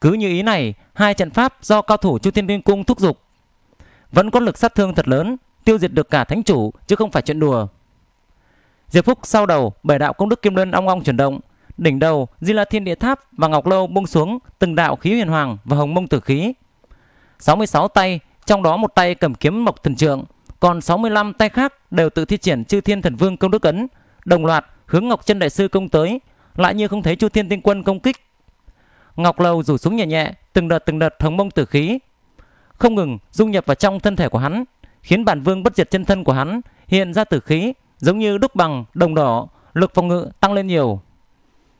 Cứ như ý này, hai trận pháp do cao thủ Chu Thiên Tinh Cung thúc giục vẫn có lực sát thương thật lớn, tiêu diệt được cả thánh chủ chứ không phải chuyện đùa. Diệp Phúc sau đầu, bảy đạo công đức kim luân ong ong chuyển động, đỉnh đầu di la thiên địa tháp và ngọc lâu buông xuống từng đạo khí huyền hoàng và hồng mông tử khí. 66 tay, trong đó một tay cầm kiếm mộc thần trượng, còn 65 tay khác đều tự thi triển chư thiên thần vương công đức ấn, đồng loạt hướng Ngọc Chân đại sư công tới, lại như không thấy Chu Thiên Tinh Quân công kích. Ngọc Lâu rủ xuống nhẹ nhẹ, từng đợt từng đợt hồng mông tử khí, không ngừng dung nhập vào trong thân thể của hắn, khiến bản vương bất diệt chân thân của hắn hiện ra tử khí, Giống như đúc bằng, đồng đỏ, lực phòng ngự tăng lên nhiều.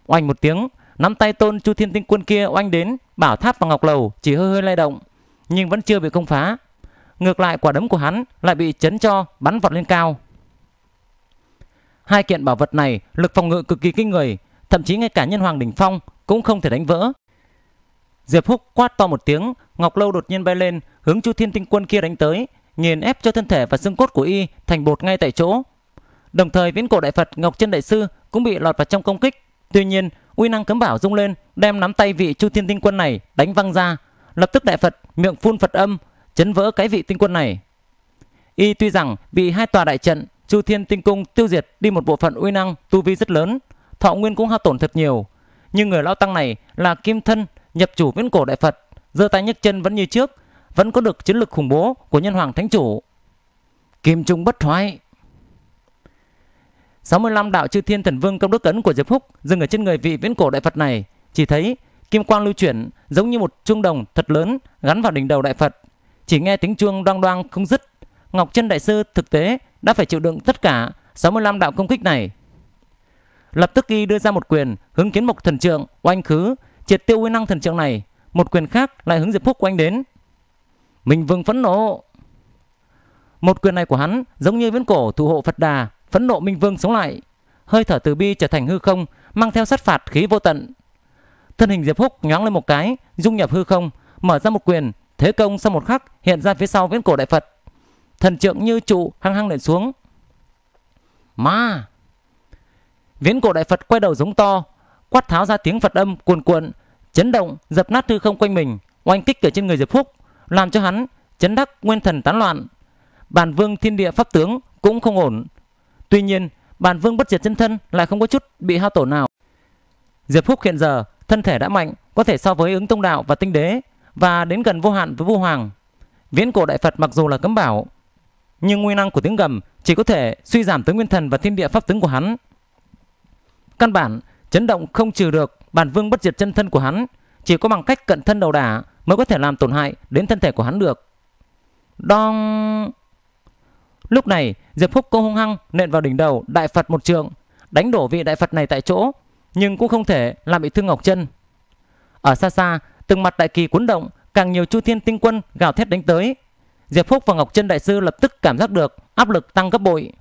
Oanh một tiếng, nắm tay tôn Chu Thiên Tinh Quân kia oanh đến, bảo tháp và ngọc lầu chỉ hơi hơi lay động, nhưng vẫn chưa bị công phá. Ngược lại quả đấm của hắn lại bị chấn cho bắn vọt lên cao. Hai kiện bảo vật này lực phòng ngự cực kỳ kinh người, thậm chí ngay cả nhân hoàng đỉnh phong cũng không thể đánh vỡ. Diệp Húc quát to một tiếng, Ngọc Lâu đột nhiên bay lên, hướng Chu Thiên Tinh Quân kia đánh tới, nghiền ép cho thân thể và xương cốt của y thành bột ngay tại chỗ, Đồng thời viễn cổ đại Phật Ngọc Chân Đại Sư cũng bị lọt vào trong công kích. Tuy nhiên, uy năng cấm bảo rung lên, đem nắm tay vị Chu Thiên Tinh Quân này đánh văng ra. Lập tức đại Phật miệng phun Phật âm, chấn vỡ cái vị tinh quân này. Y tuy rằng bị hai tòa đại trận Chu Thiên Tinh Cung tiêu diệt đi một bộ phận uy năng tu vi rất lớn, thọ nguyên cũng hao tổn thật nhiều. Nhưng người lao tăng này là kim thân nhập chủ viễn cổ đại Phật, giơ tay nhấc chân vẫn như trước, vẫn có được chiến lực khủng bố của nhân hoàng thánh chủ. Kim trung bất thoái, 65 đạo chư thiên thần vương công đức ấn của Diệp Phúc dừng ở trên người vị viễn cổ đại Phật này, chỉ thấy kim quang lưu chuyển giống như một chuông đồng thật lớn gắn vào đỉnh đầu đại Phật. Chỉ nghe tiếng chuông đoang đoang không dứt, Ngọc Chân đại sư thực tế đã phải chịu đựng tất cả 65 đạo công kích này. Lập tức y đưa ra một quyền hướng kiến mộc thần trượng oanh khứ, triệt tiêu nguyên năng thần trượng này, một quyền khác lại hướng Diệp Phúc oanh đến. Mình vương phẫn nộ. Một quyền này của hắn giống như viễn cổ thủ hộ Phật Đà Phẫn nộ Minh Vương sống lại, hơi thở từ bi trở thành hư không, mang theo sát phạt khí vô tận. Thân hình Diệp Húc nhoáng lên một cái, dung nhập hư không, mở ra một quyền, thế công sau một khắc hiện ra phía sau viễn cổ đại Phật. Thần trượng như trụ hăng hăng lện xuống. Ma! Viễn cổ đại Phật quay đầu giống to, quát tháo ra tiếng Phật âm cuồn cuộn, chấn động, dập nát hư không quanh mình, oanh kích ở trên người Diệp Phúc, làm cho hắn chấn đắc nguyên thần tán loạn. Bản vương thiên địa pháp tướng cũng không ổn, Tuy nhiên, bản vương bất diệt chân thân lại không có chút bị hao tổn nào. Diệp Phúc hiện giờ, thân thể đã mạnh, có thể so với ứng tông đạo và tinh đế, và đến gần vô hạn với vô hoàng. Viễn cổ đại Phật mặc dù là cấm bảo, nhưng nguyên năng của tiếng gầm chỉ có thể suy giảm tới nguyên thần và thiên địa pháp tướng của hắn. Căn bản, chấn động không trừ được bản vương bất diệt chân thân của hắn, chỉ có bằng cách cận thân đầu đả mới có thể làm tổn hại đến thân thể của hắn được. Đong... Lúc này, Diệp Phúc cô hung hăng nện vào đỉnh đầu đại Phật một trượng, đánh đổ vị đại Phật này tại chỗ, nhưng cũng không thể làm bị thương Ngọc Chân. Ở xa xa, từng mặt đại kỳ cuốn động, càng nhiều chu thiên tinh quân gào thét đánh tới. Diệp Phúc và Ngọc Chân đại sư lập tức cảm giác được áp lực tăng gấp bội.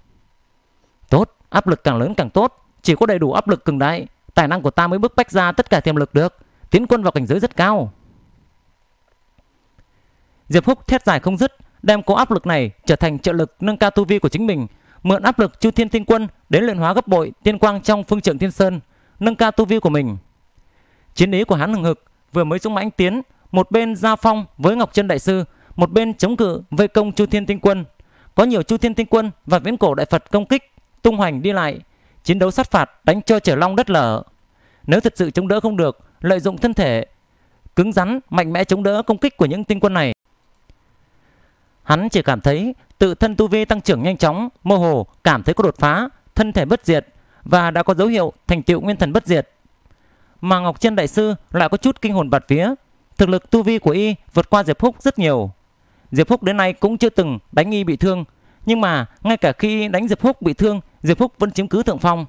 Tốt, áp lực càng lớn càng tốt, chỉ có đầy đủ áp lực cường đại, tài năng của ta mới bước bách ra tất cả tiềm lực được, tiến quân vào cảnh giới rất cao. Diệp Phúc thét dài không dứt, đem cố áp lực này trở thành trợ lực nâng cao tu vi của chính mình, mượn áp lực Chu Thiên Tinh Quân đến luyện hóa gấp bội tiên quang trong phương trận Thiên Sơn, nâng cao tu vi của mình. Chiến ý của hắn hừng hực, vừa mới dũng mãnh tiến, một bên giao phong với Ngọc Chân đại sư, một bên chống cự vây công Chu Thiên Tinh Quân. Có nhiều Chu Thiên Tinh Quân và viễn cổ đại Phật công kích, tung hoành đi lại, chiến đấu sát phạt đánh cho trở long đất lở. Nếu thật sự chống đỡ không được, lợi dụng thân thể cứng rắn mạnh mẽ chống đỡ công kích của những tinh quân này Hắn chỉ cảm thấy tự thân tu vi tăng trưởng nhanh chóng, mơ hồ cảm thấy có đột phá, thân thể bất diệt và đã có dấu hiệu thành tựu nguyên thần bất diệt. Mà Ngọc Chân đại sư lại có chút kinh hồn bạt vía, thực lực tu vi của y vượt qua Diệp Phúc rất nhiều. Diệp Phúc đến nay cũng chưa từng đánh y bị thương, nhưng mà ngay cả khi đánh Diệp Phúc bị thương, Diệp Phúc vẫn chiếm cứ thượng phong.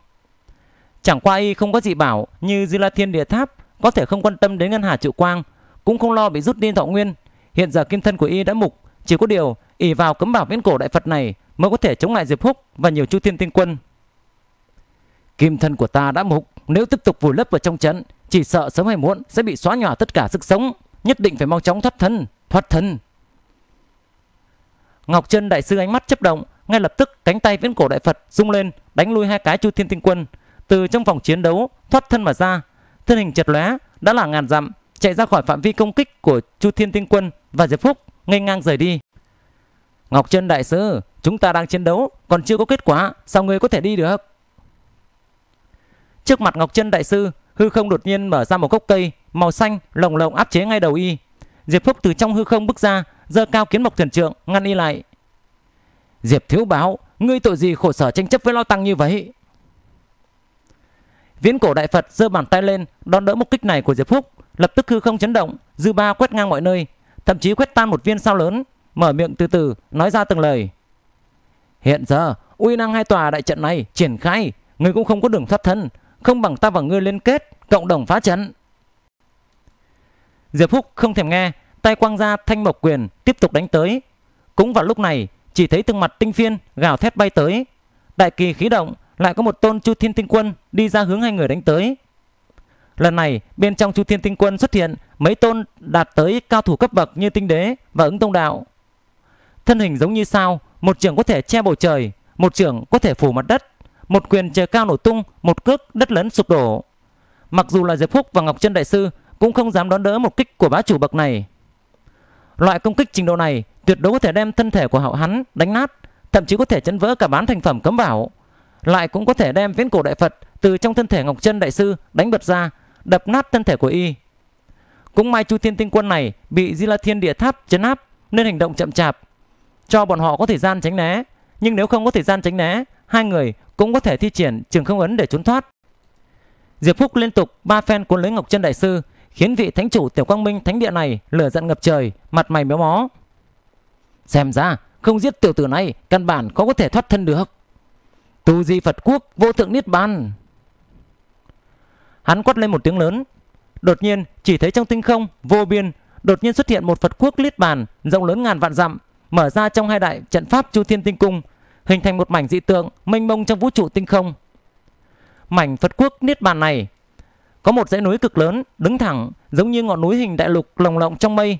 Chẳng qua y không có gì bảo như Di La Thiên Địa Tháp có thể không quan tâm đến Ngân Hà triệu Quang, cũng không lo bị rút đi thọ nguyên. Hiện giờ kim thân của y đã mục, chỉ có điều ỷ vào cấm bảo viễn cổ đại Phật này mới có thể chống lại Diệp Húc và nhiều Chu Thiên tinh Quân. Kim thân của ta đã mục, nếu tiếp tục vùi lấp vào trong trận, chỉ sợ sớm hay muộn sẽ bị xóa nhòa tất cả sức sống, nhất định phải mau chóng thoát thân, thoát thân. Ngọc chân đại sư ánh mắt chấp động, ngay lập tức cánh tay viễn cổ đại Phật rung lên, đánh lui hai cái Chu Thiên tinh Quân, từ trong phòng chiến đấu thoát thân mà ra, thân hình chật lóe đã là ngàn dặm, chạy ra khỏi phạm vi công kích của Chu Thiên tinh Quân và Diệp Phúc nghênh ngang rời đi. Ngọc Trân đại sư, chúng ta đang chiến đấu, còn chưa có kết quả, sao ngươi có thể đi được? Trước mặt Ngọc Trân đại sư, hư không đột nhiên mở ra một gốc cây màu xanh lồng lộng áp chế ngay đầu y. Diệp Phúc từ trong hư không bước ra, giơ cao kiến mộc thần trượng ngăn y lại. Diệp thiếu báo, ngươi tội gì khổ sở tranh chấp với Lao Tăng như vậy? Viễn cổ đại Phật giơ bàn tay lên đón đỡ một kích này của Diệp Phúc, lập tức hư không chấn động, dư ba quét ngang mọi nơi, thậm chí quét tan một viên sao lớn, mở miệng từ từ nói ra từng lời. Hiện giờ, uy năng hai tòa đại trận này triển khai, người cũng không có đường thoát thân, không bằng ta và ngươi liên kết, cộng đồng phá trận. Diệp Húc không thèm nghe, tay quang ra thanh mộc quyền tiếp tục đánh tới. Cũng vào lúc này, chỉ thấy từng mặt tinh phiên gào thét bay tới. Đại kỳ khí động, lại có một tôn chu thiên tinh quân đi ra hướng hai người đánh tới. Lần này, bên trong Chu Thiên Tinh Quân xuất hiện mấy tôn đạt tới cao thủ cấp bậc như Tinh Đế và Ứng Tông Đạo. Thân hình giống như sao, một trưởng có thể che bầu trời, một trưởng có thể phủ mặt đất, một quyền trời cao nổ tung, một cước đất lớn sụp đổ. Mặc dù là Diệp Phúc và Ngọc Trân Đại Sư cũng không dám đón đỡ một kích của bá chủ bậc này. Loại công kích trình độ này tuyệt đối có thể đem thân thể của hậu hắn đánh nát, thậm chí có thể chấn vỡ cả bán thành phẩm cấm bảo. Lại cũng có thể đem viễn cổ đại Phật từ trong thân thể Ngọc Trân Đại Sư đánh bật ra đập nát thân thể của y. Cũng may Chu Thiên Tinh Quân này bị Di La Thiên Địa Tháp chấn áp nên hành động chậm chạp, cho bọn họ có thời gian tránh né, nhưng nếu không có thời gian tránh né, hai người cũng có thể thi triển trường không ấn để trốn thoát. Diệp Phúc liên tục ba phen cuốn lấy Ngọc Chân Đại Sư, khiến vị thánh chủ Tiểu Quang Minh thánh địa này lửa giận ngập trời, mặt mày méo mó. Xem ra, không giết tiểu tử này, căn bản không có thể thoát thân được. Tu di Phật quốc vô thượng niết bàn. Hắn quát lên một tiếng lớn. Đột nhiên, chỉ thấy trong tinh không, vô biên, đột nhiên xuất hiện một Phật quốc liết bàn, rộng lớn ngàn vạn dặm, mở ra trong hai đại trận pháp Chu Thiên Tinh Cung, hình thành một mảnh dị tượng mênh mông trong vũ trụ tinh không. Mảnh Phật quốc niết bàn này có một dãy núi cực lớn, đứng thẳng, giống như ngọn núi hình đại lục lồng lộng trong mây.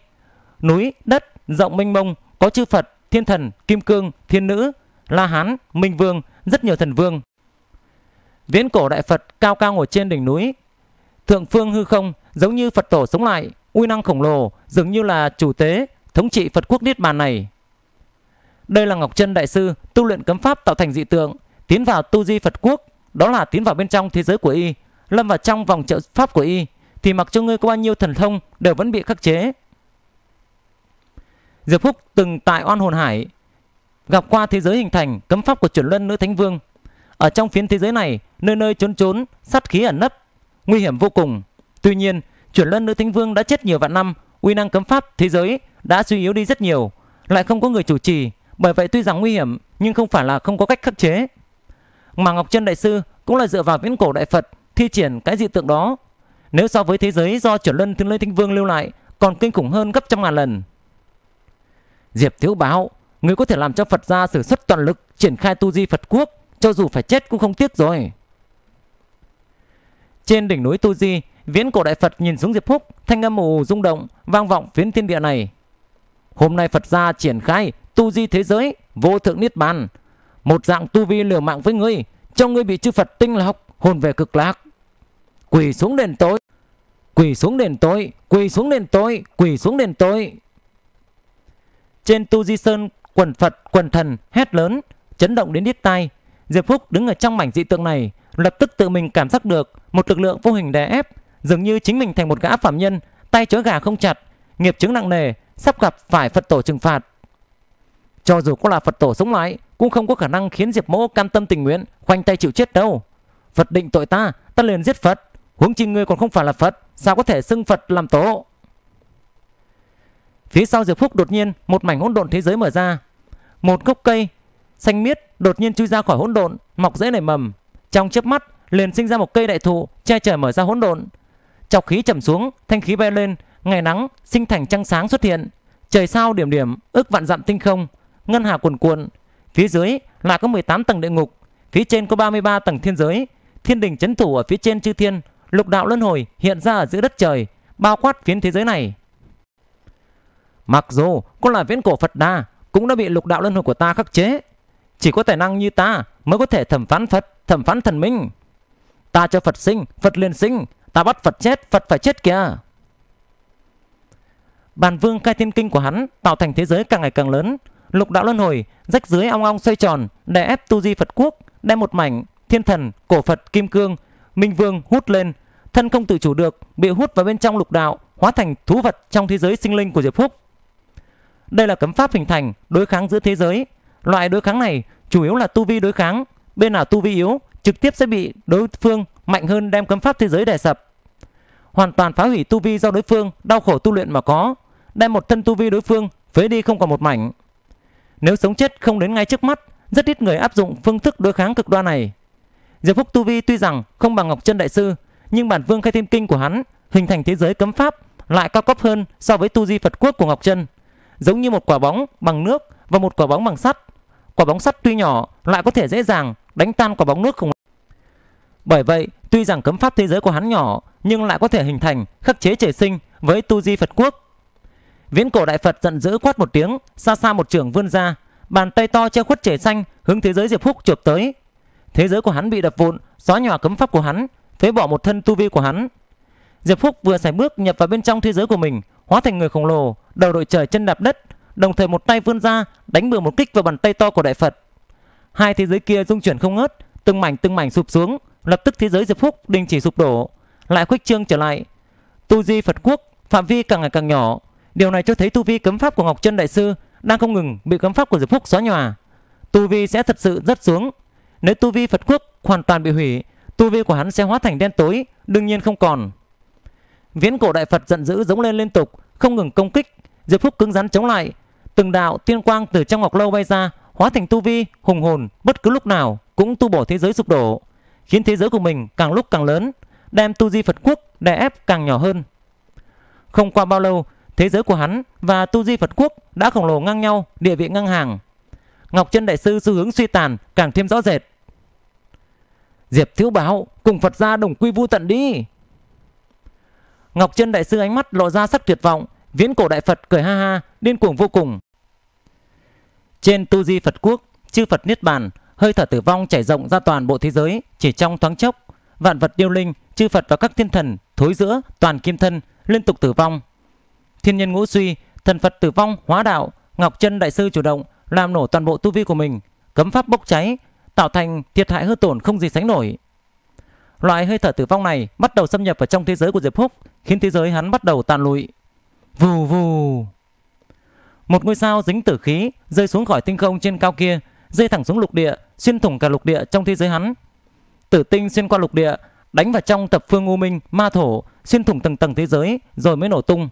Núi, đất, rộng mênh mông, có chư Phật, thiên thần, kim cương, thiên nữ, La Hán, Minh Vương, rất nhiều thần vương. Viễn cổ đại Phật cao cao ngồi trên đỉnh núi. Thượng phương hư không giống như Phật tổ sống lại, uy năng khổng lồ dường như là chủ tế, thống trị Phật quốc Niết Bàn này. Đây là Ngọc Trân Đại Sư tu luyện cấm pháp tạo thành dị tượng, tiến vào tu di Phật quốc, đó là tiến vào bên trong thế giới của y, lâm vào trong vòng trợ pháp của y, thì mặc cho ngươi có bao nhiêu thần thông đều vẫn bị khắc chế. Diệp Phúc từng tại oan hồn hải, gặp qua thế giới hình thành cấm pháp của chuẩn luân nữ thánh vương. Ở trong phiến thế giới này nơi nơi trốn trốn, sát khí ẩn nấp, nguy hiểm vô cùng. Tuy nhiên, chuyển luân nữ thánh vương đã chết nhiều vạn năm, uy năng cấm pháp thế giới đã suy yếu đi rất nhiều, lại không có người chủ trì, bởi vậy tuy rằng nguy hiểm nhưng không phải là không có cách khắc chế. Mà Ngọc Chân đại sư cũng là dựa vào viễn cổ đại Phật thi triển cái dị tượng đó. Nếu so với thế giới do chuyển luân thương lôi thánh vương lưu lại còn kinh khủng hơn gấp trăm ngàn lần. Diệp Thiếu Báo, người có thể làm cho Phật gia sử xuất toàn lực triển khai tu di Phật quốc, cho dù phải chết cũng không tiếc rồi. Trên đỉnh núi Tu Di, viễn cổ đại Phật nhìn xuống Diệp Phúc, thanh âm ù rung động, vang vọng phiến thiên địa này. Hôm nay Phật gia triển khai Tu Di thế giới, vô thượng niết bàn, một dạng tu vi liều mạng với ngươi, cho ngươi bị chư Phật tinh lọc, hồn về cực lạc. Quỳ xuống đền tối, quỳ xuống đền tối, quỳ xuống đền tối, quỳ xuống đền tối. Trên Tu Di Sơn, quần Phật, quần thần hét lớn, chấn động đến điếc tai. Diệp Phúc đứng ở trong mảnh dị tượng này, lập tức tự mình cảm giác được một lực lượng vô hình đè ép, dường như chính mình thành một gã phạm nhân, tay chớ gà không chặt, nghiệp chứng nặng nề, sắp gặp phải Phật tổ trừng phạt. Cho dù có là Phật tổ sống lại, cũng không có khả năng khiến Diệp Mỗ cam tâm tình nguyện khoanh tay chịu chết đâu. Phật định tội ta, ta liền giết Phật, huống chi ngươi còn không phải là Phật, sao có thể xưng Phật làm tổ? Phía sau Diệp Phúc đột nhiên một mảnh hỗn độn thế giới mở ra. Một gốc cây xanh miết đột nhiên chui ra khỏi hỗn độn, mọc rễ nảy mầm, trong chớp mắt, liền sinh ra một cây đại thụ che trời mở ra hỗn độn. Chọc khí trầm xuống, thanh khí bay lên, ngày nắng sinh thành trăng sáng xuất hiện. Trời sao điểm điểm, ước vạn dặm tinh không, ngân hà cuồn cuộn. Phía dưới là có 18 tầng địa ngục, phía trên có 33 tầng thiên giới. Thiên đình chấn thủ ở phía trên chư thiên, lục đạo luân hồi hiện ra ở giữa đất trời, bao quát phiến thế giới này. Mặc dù con là viễn cổ Phật Đà, cũng đã bị lục đạo luân hồi của ta khắc chế. Chỉ có tài năng như ta mới có thể thẩm phán Phật, thẩm phán thần minh. Ta cho Phật sinh, Phật liền sinh, ta bắt Phật chết, Phật phải chết kìa. Bàn vương khai thiên kinh của hắn tạo thành thế giới càng ngày càng lớn, lục đạo luân hồi, rách dưới ong ong xoay tròn, đè ép tu di Phật quốc, đem một mảnh thiên thần, cổ Phật, kim cương, minh vương hút lên, thân không tự chủ được, bị hút vào bên trong lục đạo, hóa thành thú vật trong thế giới sinh linh của Diệp Phúc. Đây là cấm pháp hình thành đối kháng giữa thế giới, Loại đối kháng này chủ yếu là tu vi đối kháng, bên nào tu vi yếu trực tiếp sẽ bị đối phương mạnh hơn đem cấm pháp thế giới đè sập. Hoàn toàn phá hủy tu vi do đối phương đau khổ tu luyện mà có, đem một thân tu vi đối phương phế đi không còn một mảnh. Nếu sống chết không đến ngay trước mắt, rất ít người áp dụng phương thức đối kháng cực đoan này. Diệp Phúc tu vi tuy rằng không bằng Ngọc Chân đại sư, nhưng bản vương khai thêm kinh của hắn hình thành thế giới cấm pháp lại cao cấp hơn so với tu di Phật quốc của Ngọc Chân, giống như một quả bóng bằng nước và một quả bóng bằng sắt quả bóng sắt tuy nhỏ lại có thể dễ dàng đánh tan quả bóng nước khủng bởi vậy, tuy rằng cấm pháp thế giới của hắn nhỏ nhưng lại có thể hình thành khắc chế trời sinh với tu di Phật quốc. Viễn cổ đại Phật giận dữ quát một tiếng, xa xa một trường vươn ra, bàn tay to che khuất trời xanh hướng thế giới Diệp Phúc chụp tới. Thế giới của hắn bị đập vụn, xóa nhỏ cấm pháp của hắn, phế bỏ một thân tu vi của hắn. Diệp Phúc vừa xài bước nhập vào bên trong thế giới của mình, hóa thành người khổng lồ, đầu đội trời chân đạp đất, đồng thời một tay vươn ra đánh bừa một kích vào bàn tay to của đại phật hai thế giới kia rung chuyển không ngớt từng mảnh từng mảnh sụp xuống lập tức thế giới diệp phúc đình chỉ sụp đổ lại khuếch trương trở lại tu di phật quốc phạm vi càng ngày càng nhỏ điều này cho thấy tu vi cấm pháp của ngọc chân đại sư đang không ngừng bị cấm pháp của diệp phúc xóa nhòa tu vi sẽ thật sự rất xuống nếu tu vi phật quốc hoàn toàn bị hủy tu vi của hắn sẽ hóa thành đen tối đương nhiên không còn viễn cổ đại phật giận dữ giống lên liên tục không ngừng công kích diệp phúc cứng rắn chống lại Từng đạo tiên quang từ trong ngọc lâu bay ra, hóa thành tu vi, hùng hồn, bất cứ lúc nào cũng tu bổ thế giới sụp đổ, khiến thế giới của mình càng lúc càng lớn, đem tu di Phật quốc đè ép càng nhỏ hơn. Không qua bao lâu, thế giới của hắn và tu di Phật quốc đã khổng lồ ngang nhau, địa vị ngang hàng. Ngọc Chân đại sư xu hướng suy tàn càng thêm rõ rệt. Diệp Thiếu Báo cùng Phật gia đồng quy vu tận đi. Ngọc Chân đại sư ánh mắt lộ ra sắc tuyệt vọng, Viễn cổ đại Phật cười ha ha, điên cuồng vô cùng. Trên tu di Phật quốc, chư Phật Niết Bàn, hơi thở tử vong chảy rộng ra toàn bộ thế giới chỉ trong thoáng chốc. Vạn vật điêu linh, chư Phật và các thiên thần, thối giữa, toàn kim thân, liên tục tử vong. Thiên nhân ngũ suy, thần Phật tử vong, hóa đạo, Ngọc chân Đại Sư chủ động, làm nổ toàn bộ tu vi của mình, cấm pháp bốc cháy, tạo thành thiệt hại hư tổn không gì sánh nổi. Loại hơi thở tử vong này bắt đầu xâm nhập vào trong thế giới của Diệp Húc, khiến thế giới hắn bắt đầu tàn lụi. Vù vù. Một ngôi sao dính tử khí rơi xuống khỏi tinh không trên cao kia, rơi thẳng xuống lục địa, xuyên thủng cả lục địa trong thế giới hắn. Tử tinh xuyên qua lục địa, đánh vào trong tập phương u minh, ma thổ, xuyên thủng tầng tầng thế giới rồi mới nổ tung.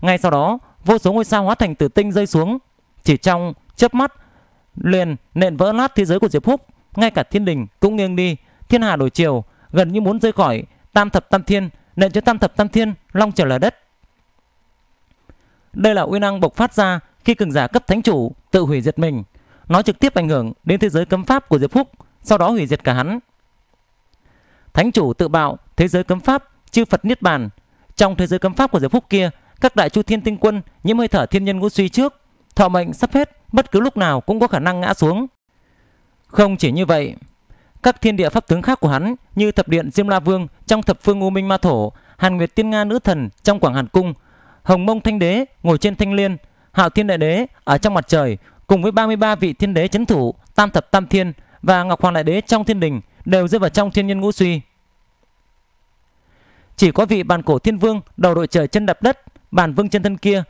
Ngay sau đó, vô số ngôi sao hóa thành tử tinh rơi xuống, chỉ trong chớp mắt liền nện vỡ nát thế giới của Diệp Húc, ngay cả thiên đình cũng nghiêng đi, thiên hà đổi chiều, gần như muốn rơi khỏi tam thập tam thiên, nện cho tam thập tam thiên long trở lở đất. Đây là uy năng bộc phát ra khi cường giả cấp thánh chủ tự hủy diệt mình. Nó trực tiếp ảnh hưởng đến thế giới cấm pháp của Diệp Phúc, sau đó hủy diệt cả hắn. Thánh chủ tự bạo, thế giới cấm pháp, chư Phật Niết Bàn. Trong thế giới cấm pháp của Diệp Phúc kia, các đại chu thiên tinh quân nhiễm hơi thở thiên nhân ngũ suy trước, thọ mệnh sắp hết, bất cứ lúc nào cũng có khả năng ngã xuống. Không chỉ như vậy, các thiên địa pháp tướng khác của hắn như thập điện Diêm La Vương trong thập phương U Minh Ma Thổ, Hàn Nguyệt Tiên Nga Nữ Thần trong Quảng Hàn Cung Hồng Mông Thanh Đế ngồi trên thanh liên, Hạo Thiên Đại Đế ở trong mặt trời cùng với 33 vị thiên đế chấn thủ Tam thập Tam Thiên và Ngọc Hoàng Đại Đế trong thiên đình đều rơi vào trong thiên nhân ngũ suy. Chỉ có vị bàn cổ thiên vương đầu đội trời chân đạp đất, bàn vương chân thân kia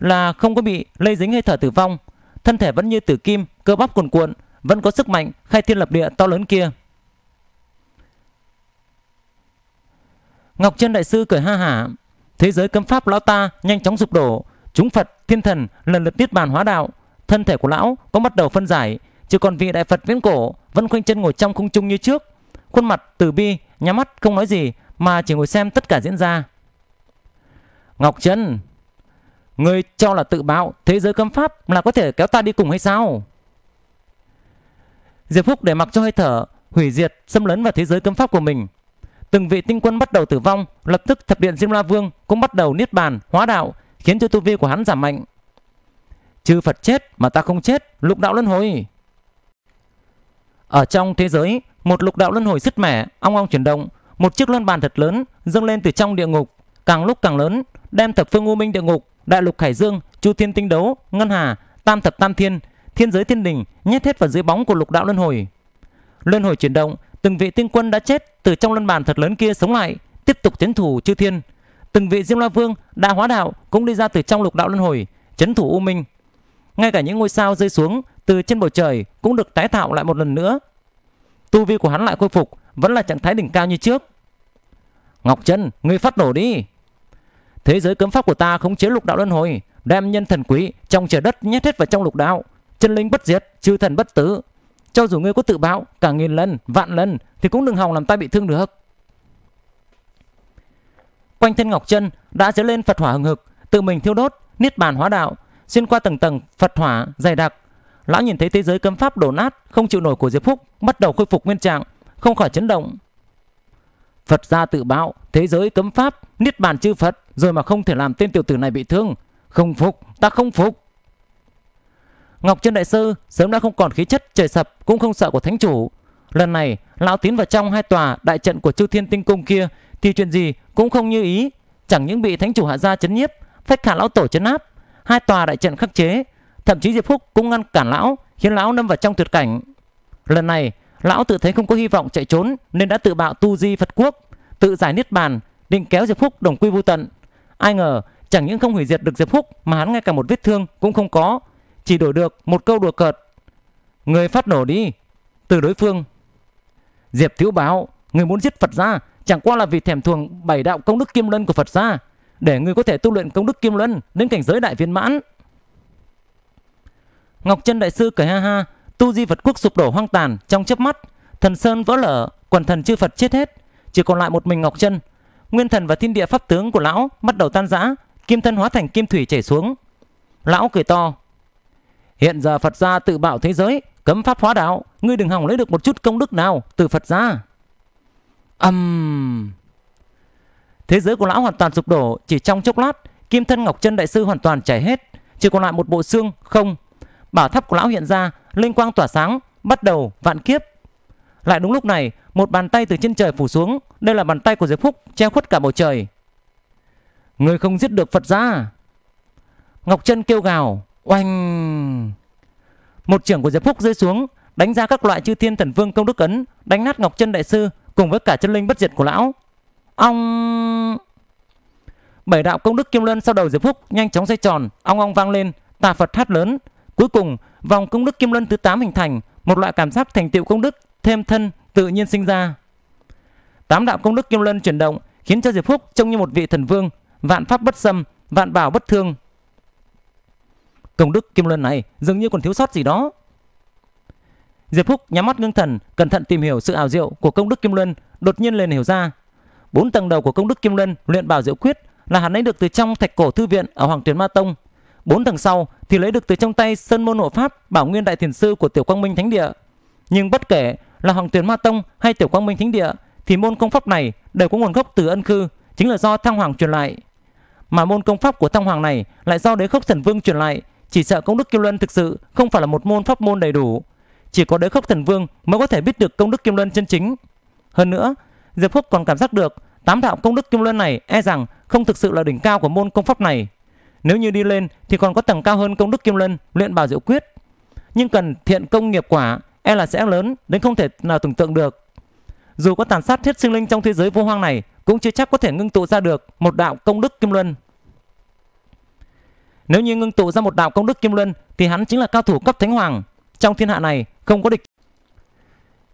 là không có bị lây dính hay thở tử vong, thân thể vẫn như tử kim, cơ bắp cuồn cuộn, vẫn có sức mạnh khai thiên lập địa to lớn kia. Ngọc Trân Đại Sư cười ha hả Thế giới cấm pháp lão ta nhanh chóng sụp đổ, chúng Phật, thiên thần lần lượt tiết bàn hóa đạo, thân thể của lão có bắt đầu phân giải, chỉ còn vị đại Phật viễn cổ vẫn khoanh chân ngồi trong khung trung như trước, khuôn mặt từ bi, nhắm mắt không nói gì mà chỉ ngồi xem tất cả diễn ra. Ngọc Trân, người cho là tự bạo thế giới cấm pháp là có thể kéo ta đi cùng hay sao? Diệp Phúc để mặc cho hơi thở, hủy diệt, xâm lấn vào thế giới cấm pháp của mình, từng vị tinh quân bắt đầu tử vong, lập tức thập điện Diêm La Vương cũng bắt đầu niết bàn, hóa đạo, khiến cho tu vi của hắn giảm mạnh. Chư Phật chết mà ta không chết, lục đạo luân hồi. Ở trong thế giới, một lục đạo luân hồi sứt mẻ, ong ong chuyển động, một chiếc luân bàn thật lớn dâng lên từ trong địa ngục, càng lúc càng lớn, đem thập phương u minh địa ngục, đại lục hải dương, chu thiên tinh đấu, ngân hà, tam thập tam thiên, thiên giới thiên đình nhét hết vào dưới bóng của lục đạo luân hồi. Luân hồi chuyển động, Từng vị tiên quân đã chết từ trong lân bàn thật lớn kia sống lại, tiếp tục chấn thủ chư thiên. Từng vị Diêm La Vương đa hóa đạo cũng đi ra từ trong lục đạo luân hồi, chấn thủ U Minh. Ngay cả những ngôi sao rơi xuống từ trên bầu trời cũng được tái tạo lại một lần nữa. Tu vi của hắn lại khôi phục, vẫn là trạng thái đỉnh cao như trước. Ngọc chân ngươi phát nổ đi. Thế giới cấm pháp của ta không chế lục đạo luân hồi, đem nhân thần quý trong trời đất nhét hết vào trong lục đạo, chân linh bất diệt, chư thần bất tử, cho dù ngươi có tự báo cả nghìn lần, vạn lần thì cũng đừng hòng làm ta bị thương được. Quanh thân Ngọc Chân đã dấy lên Phật hỏa hừng hực, tự mình thiêu đốt, niết bàn hóa đạo, xuyên qua tầng tầng Phật hỏa dày đặc. Lão nhìn thấy thế giới cấm pháp đổ nát, không chịu nổi của Diệp Phúc, bắt đầu khôi phục nguyên trạng, không khỏi chấn động. Phật gia tự bạo, thế giới cấm pháp, niết bàn chư Phật, rồi mà không thể làm tên tiểu tử này bị thương. Không phục, ta không phục. Ngọc Chân Đại Sư sớm đã không còn khí chất trời sập cũng không sợ của Thánh Chủ. Lần này, lão tiến vào trong hai tòa đại trận của Chư Thiên Tinh Cung kia thì chuyện gì cũng không như ý. Chẳng những bị Thánh Chủ hạ ra chấn nhiếp, phách khả lão tổ chấn áp, hai tòa đại trận khắc chế. Thậm chí Diệp Phúc cũng ngăn cản lão, khiến lão nâm vào trong tuyệt cảnh. Lần này, lão tự thấy không có hy vọng chạy trốn nên đã tự bạo tu di Phật Quốc, tự giải niết bàn, định kéo Diệp Phúc đồng quy vô tận. Ai ngờ, chẳng những không hủy diệt được Diệp Phúc mà hắn ngay cả một vết thương cũng không có, chỉ đổi được một câu đùa cợt. Người phát nổ đi. Từ đối phương. Diệp Thiếu Báo, người muốn giết Phật gia chẳng qua là vì thèm thuồng bảy đạo công đức kim luân của Phật gia để người có thể tu luyện công đức kim luân đến cảnh giới đại viên mãn. Ngọc Chân đại sư cười ha ha, tu di Phật quốc sụp đổ hoang tàn trong chớp mắt, thần sơn vỡ lở, quần thần chư Phật chết hết, chỉ còn lại một mình Ngọc Chân. Nguyên thần và thiên địa pháp tướng của lão bắt đầu tan rã, kim thân hóa thành kim thủy chảy xuống. Lão cười to, Hiện giờ Phật gia tự bảo thế giới, cấm pháp hóa đạo, ngươi đừng hòng lấy được một chút công đức nào từ Phật gia. Âm... Um... Thế giới của lão hoàn toàn sụp đổ, chỉ trong chốc lát, kim thân ngọc chân đại sư hoàn toàn chảy hết, chỉ còn lại một bộ xương không. Bảo tháp của lão hiện ra, linh quang tỏa sáng, bắt đầu vạn kiếp. Lại đúng lúc này, một bàn tay từ trên trời phủ xuống, đây là bàn tay của Diệp Phúc che khuất cả bầu trời. Người không giết được Phật gia. Ngọc Chân kêu gào, Oanh! Một trưởng của Diệp Phúc rơi xuống, đánh ra các loại chư thiên thần vương công đức ấn, đánh nát Ngọc Chân đại sư cùng với cả chân linh bất diệt của lão. Ong! Bảy đạo công đức kim luân sau đầu Diệp Phúc nhanh chóng xoay tròn, ong ong vang lên, tà Phật hát lớn. Cuối cùng, vòng công đức kim luân thứ 8 hình thành, một loại cảm giác thành tựu công đức thêm thân tự nhiên sinh ra. Tám đạo công đức kim luân chuyển động khiến cho Diệp Phúc trông như một vị thần vương, vạn pháp bất xâm, vạn bảo bất thương, Công đức kim luân này dường như còn thiếu sót gì đó. Diệp Phúc nhắm mắt ngưng thần, cẩn thận tìm hiểu sự ảo diệu của công đức kim luân, đột nhiên liền hiểu ra. Bốn tầng đầu của công đức kim luân luyện bảo diệu quyết là hắn lấy được từ trong thạch cổ thư viện ở Hoàng Tuyền Ma Tông. Bốn tầng sau thì lấy được từ trong tay Sơn Môn Hộ Pháp Bảo Nguyên Đại Thiền Sư của Tiểu Quang Minh Thánh Địa. Nhưng bất kể là Hoàng Tuyền Ma Tông hay Tiểu Quang Minh Thánh Địa thì môn công pháp này đều có nguồn gốc từ ân khư, chính là do Thăng Hoàng truyền lại. Mà môn công pháp của Thăng Hoàng này lại do Đế Khốc Thần Vương truyền lại, chỉ sợ công đức kim luân thực sự không phải là một môn pháp môn đầy đủ chỉ có đế khốc thần vương mới có thể biết được công đức kim luân chân chính hơn nữa diệp khúc còn cảm giác được tám đạo công đức kim luân này e rằng không thực sự là đỉnh cao của môn công pháp này nếu như đi lên thì còn có tầng cao hơn công đức kim luân luyện bảo diệu quyết nhưng cần thiện công nghiệp quả e là sẽ lớn đến không thể nào tưởng tượng được dù có tàn sát thiết sinh linh trong thế giới vô hoang này cũng chưa chắc có thể ngưng tụ ra được một đạo công đức kim luân nếu như ngưng tụ ra một đạo công đức kim luân thì hắn chính là cao thủ cấp thánh hoàng. Trong thiên hạ này không có địch.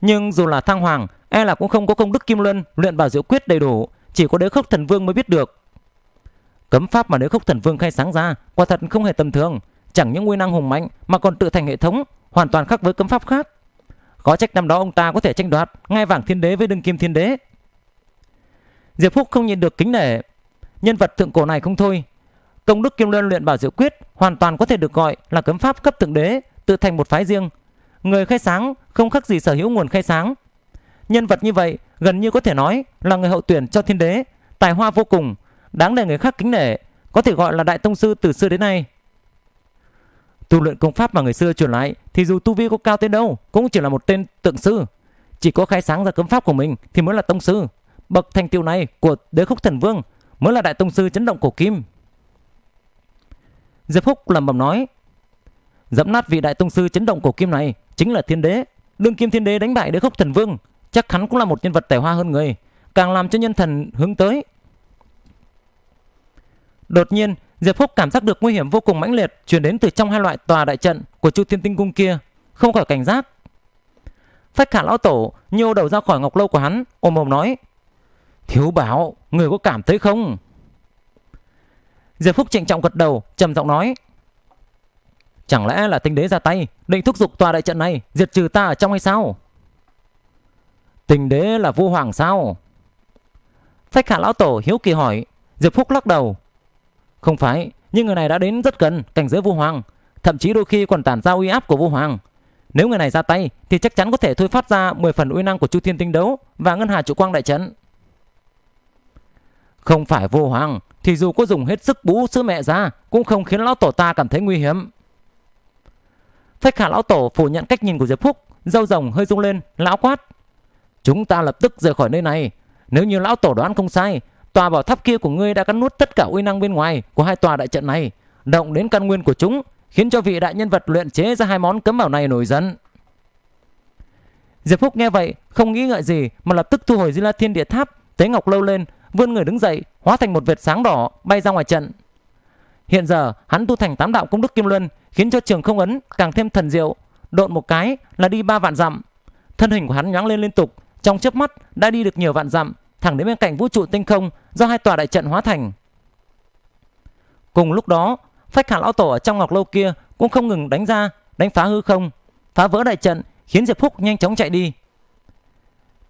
Nhưng dù là thăng hoàng, e là cũng không có công đức kim luân luyện bảo diệu quyết đầy đủ, chỉ có đế khốc thần vương mới biết được. Cấm pháp mà đế khốc thần vương khai sáng ra quả thật không hề tầm thường, chẳng những nguyên năng hùng mạnh mà còn tự thành hệ thống, hoàn toàn khác với cấm pháp khác. Có trách năm đó ông ta có thể tranh đoạt ngay vàng thiên đế với đương kim thiên đế. Diệp Phúc không nhìn được kính nể. Nhân vật thượng cổ này không thôi, Công đức Kim Luân luyện bảo diệu quyết hoàn toàn có thể được gọi là cấm pháp cấp thượng đế, tự thành một phái riêng. Người khai sáng không khác gì sở hữu nguồn khai sáng. Nhân vật như vậy gần như có thể nói là người hậu tuyển cho thiên đế, tài hoa vô cùng, đáng để người khác kính nể, có thể gọi là đại tông sư từ xưa đến nay. Tu luyện công pháp mà người xưa truyền lại thì dù tu vi có cao tới đâu cũng chỉ là một tên tượng sư. Chỉ có khai sáng ra cấm pháp của mình thì mới là tông sư. Bậc thành tiêu này của đế khúc thần vương mới là đại tông sư chấn động cổ kim. Diệp Húc lẩm bẩm nói Dẫm nát vị đại tông sư chấn động cổ kim này Chính là thiên đế Đương kim thiên đế đánh bại đế khốc thần vương Chắc hắn cũng là một nhân vật tài hoa hơn người Càng làm cho nhân thần hướng tới Đột nhiên Diệp Húc cảm giác được nguy hiểm vô cùng mãnh liệt Chuyển đến từ trong hai loại tòa đại trận Của chu thiên tinh cung kia Không khỏi cảnh giác Phách khả lão tổ nhô đầu ra khỏi ngọc lâu của hắn Ôm ôm nói Thiếu bảo người có cảm thấy không Diệp Phúc trịnh trọng gật đầu, trầm giọng nói. Chẳng lẽ là tinh đế ra tay, định thúc giục tòa đại trận này, diệt trừ ta ở trong hay sao? Tinh đế là vua hoàng sao? Phách hạ lão tổ hiếu kỳ hỏi, Diệp Phúc lắc đầu. Không phải, nhưng người này đã đến rất gần cảnh giới vua hoàng, thậm chí đôi khi còn tản ra uy áp của vua hoàng. Nếu người này ra tay thì chắc chắn có thể thôi phát ra 10 phần uy năng của Chu Thiên Tinh Đấu và Ngân Hà Trụ Quang Đại Trận. Không phải vô hoàng, thì dù có dùng hết sức bú sữa mẹ ra cũng không khiến lão tổ ta cảm thấy nguy hiểm. Thách khả lão tổ phủ nhận cách nhìn của Diệp Phúc, dâu rồng hơi rung lên, lão quát. Chúng ta lập tức rời khỏi nơi này. Nếu như lão tổ đoán không sai, tòa bảo tháp kia của ngươi đã cắn nuốt tất cả uy năng bên ngoài của hai tòa đại trận này, động đến căn nguyên của chúng, khiến cho vị đại nhân vật luyện chế ra hai món cấm bảo này nổi giận. Diệp Phúc nghe vậy, không nghĩ ngợi gì mà lập tức thu hồi Di La Thiên Địa Tháp, tế ngọc lâu lên, vươn người đứng dậy, hóa thành một vệt sáng đỏ bay ra ngoài trận. Hiện giờ, hắn tu thành tám đạo công đức kim luân, khiến cho trường không ấn càng thêm thần diệu, độn một cái là đi ba vạn dặm. Thân hình của hắn nhoáng lên liên tục, trong chớp mắt đã đi được nhiều vạn dặm, thẳng đến bên cạnh vũ trụ tinh không do hai tòa đại trận hóa thành. Cùng lúc đó, Phách Hà lão tổ ở trong ngọc lâu kia cũng không ngừng đánh ra, đánh phá hư không, phá vỡ đại trận, khiến Diệp Phúc nhanh chóng chạy đi.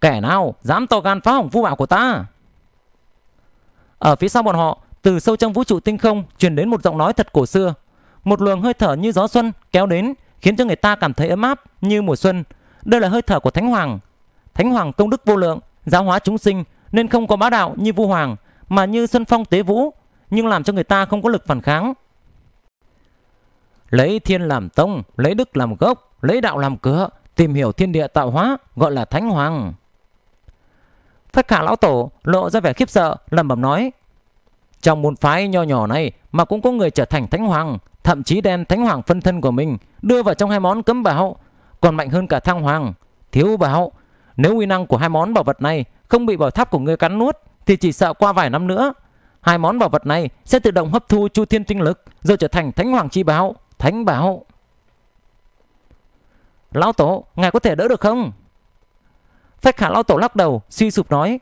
Kẻ nào dám to gan phá hỏng vũ bảo của ta? Ở phía sau bọn họ, từ sâu trong vũ trụ tinh không truyền đến một giọng nói thật cổ xưa. Một luồng hơi thở như gió xuân kéo đến, khiến cho người ta cảm thấy ấm áp như mùa xuân. Đây là hơi thở của Thánh Hoàng. Thánh Hoàng công đức vô lượng, giáo hóa chúng sinh nên không có bá đạo như Vu Hoàng mà như Xuân Phong Tế Vũ, nhưng làm cho người ta không có lực phản kháng. Lấy thiên làm tông, lấy đức làm gốc, lấy đạo làm cửa, tìm hiểu thiên địa tạo hóa gọi là Thánh Hoàng. Phất khả lão tổ lộ ra vẻ khiếp sợ lẩm bẩm nói Trong môn phái nho nhỏ này mà cũng có người trở thành thánh hoàng Thậm chí đem thánh hoàng phân thân của mình đưa vào trong hai món cấm bảo Còn mạnh hơn cả thăng hoàng, thiếu bảo Nếu uy năng của hai món bảo vật này không bị bảo tháp của người cắn nuốt Thì chỉ sợ qua vài năm nữa Hai món bảo vật này sẽ tự động hấp thu chu thiên tinh lực Rồi trở thành thánh hoàng chi bảo Thánh bảo Lão tổ, ngài có thể đỡ được không? Phách khả lão tổ lắc đầu, suy sụp nói.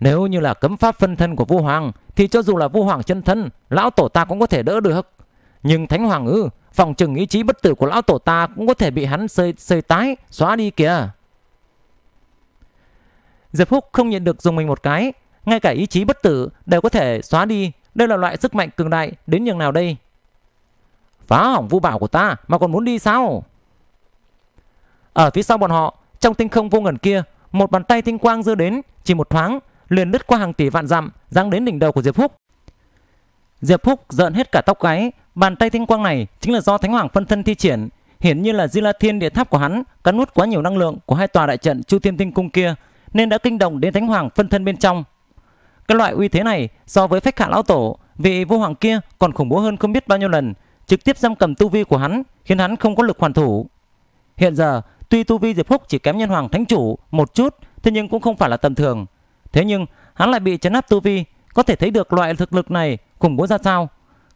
Nếu như là cấm pháp phân thân của vua hoàng, thì cho dù là vua hoàng chân thân, lão tổ ta cũng có thể đỡ được. Nhưng thánh hoàng ư, phòng trừng ý chí bất tử của lão tổ ta cũng có thể bị hắn xơi xơi tái, xóa đi kìa. Diệp Húc không nhận được dùng mình một cái, ngay cả ý chí bất tử đều có thể xóa đi. Đây là loại sức mạnh cường đại đến nhường nào đây? Phá hỏng vũ bảo của ta mà còn muốn đi sao? Ở phía sau bọn họ, trong tinh không vô ngần kia, một bàn tay tinh quang giơ đến, chỉ một thoáng, liền lướt qua hàng tỷ vạn dặm, giáng đến đỉnh đầu của Diệp Phúc. Diệp Phúc giận hết cả tóc gáy, bàn tay tinh quang này chính là do Thánh Hoàng phân thân thi triển, hiển như là Di La Thiên địa tháp của hắn cắn nuốt quá nhiều năng lượng của hai tòa đại trận Chu Thiên Tinh cung kia, nên đã kinh động đến Thánh Hoàng phân thân bên trong. Cái loại uy thế này so với phách hạ lão tổ, vị vô hoàng kia còn khủng bố hơn không biết bao nhiêu lần, trực tiếp giam cầm tu vi của hắn, khiến hắn không có lực hoàn thủ. Hiện giờ, Tuy tu vi Diệp Húc chỉ kém nhân hoàng thánh chủ một chút, thế nhưng cũng không phải là tầm thường. Thế nhưng, hắn lại bị chấn áp tu vi, có thể thấy được loại thực lực này khủng bố ra sao.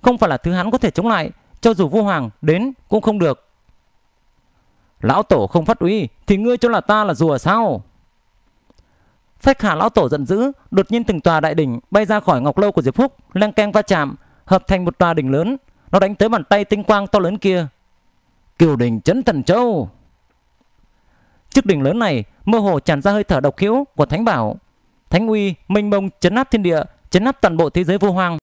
Không phải là thứ hắn có thể chống lại, cho dù vu hoàng đến cũng không được. Lão tổ không phát uy, thì ngươi cho là ta là rùa sao? Phách Hà lão tổ giận dữ, đột nhiên từng tòa đại đỉnh bay ra khỏi ngọc lâu của Diệp Húc, leng keng va chạm, hợp thành một tòa đỉnh lớn. Nó đánh tới bàn tay tinh quang to lớn kia. Kiều đỉnh chấn thần châu. Chiếc đỉnh lớn này mơ hồ tràn ra hơi thở độc hữu của thánh bảo. Thánh uy minh mông chấn áp thiên địa, chấn áp toàn bộ thế giới vô hoang.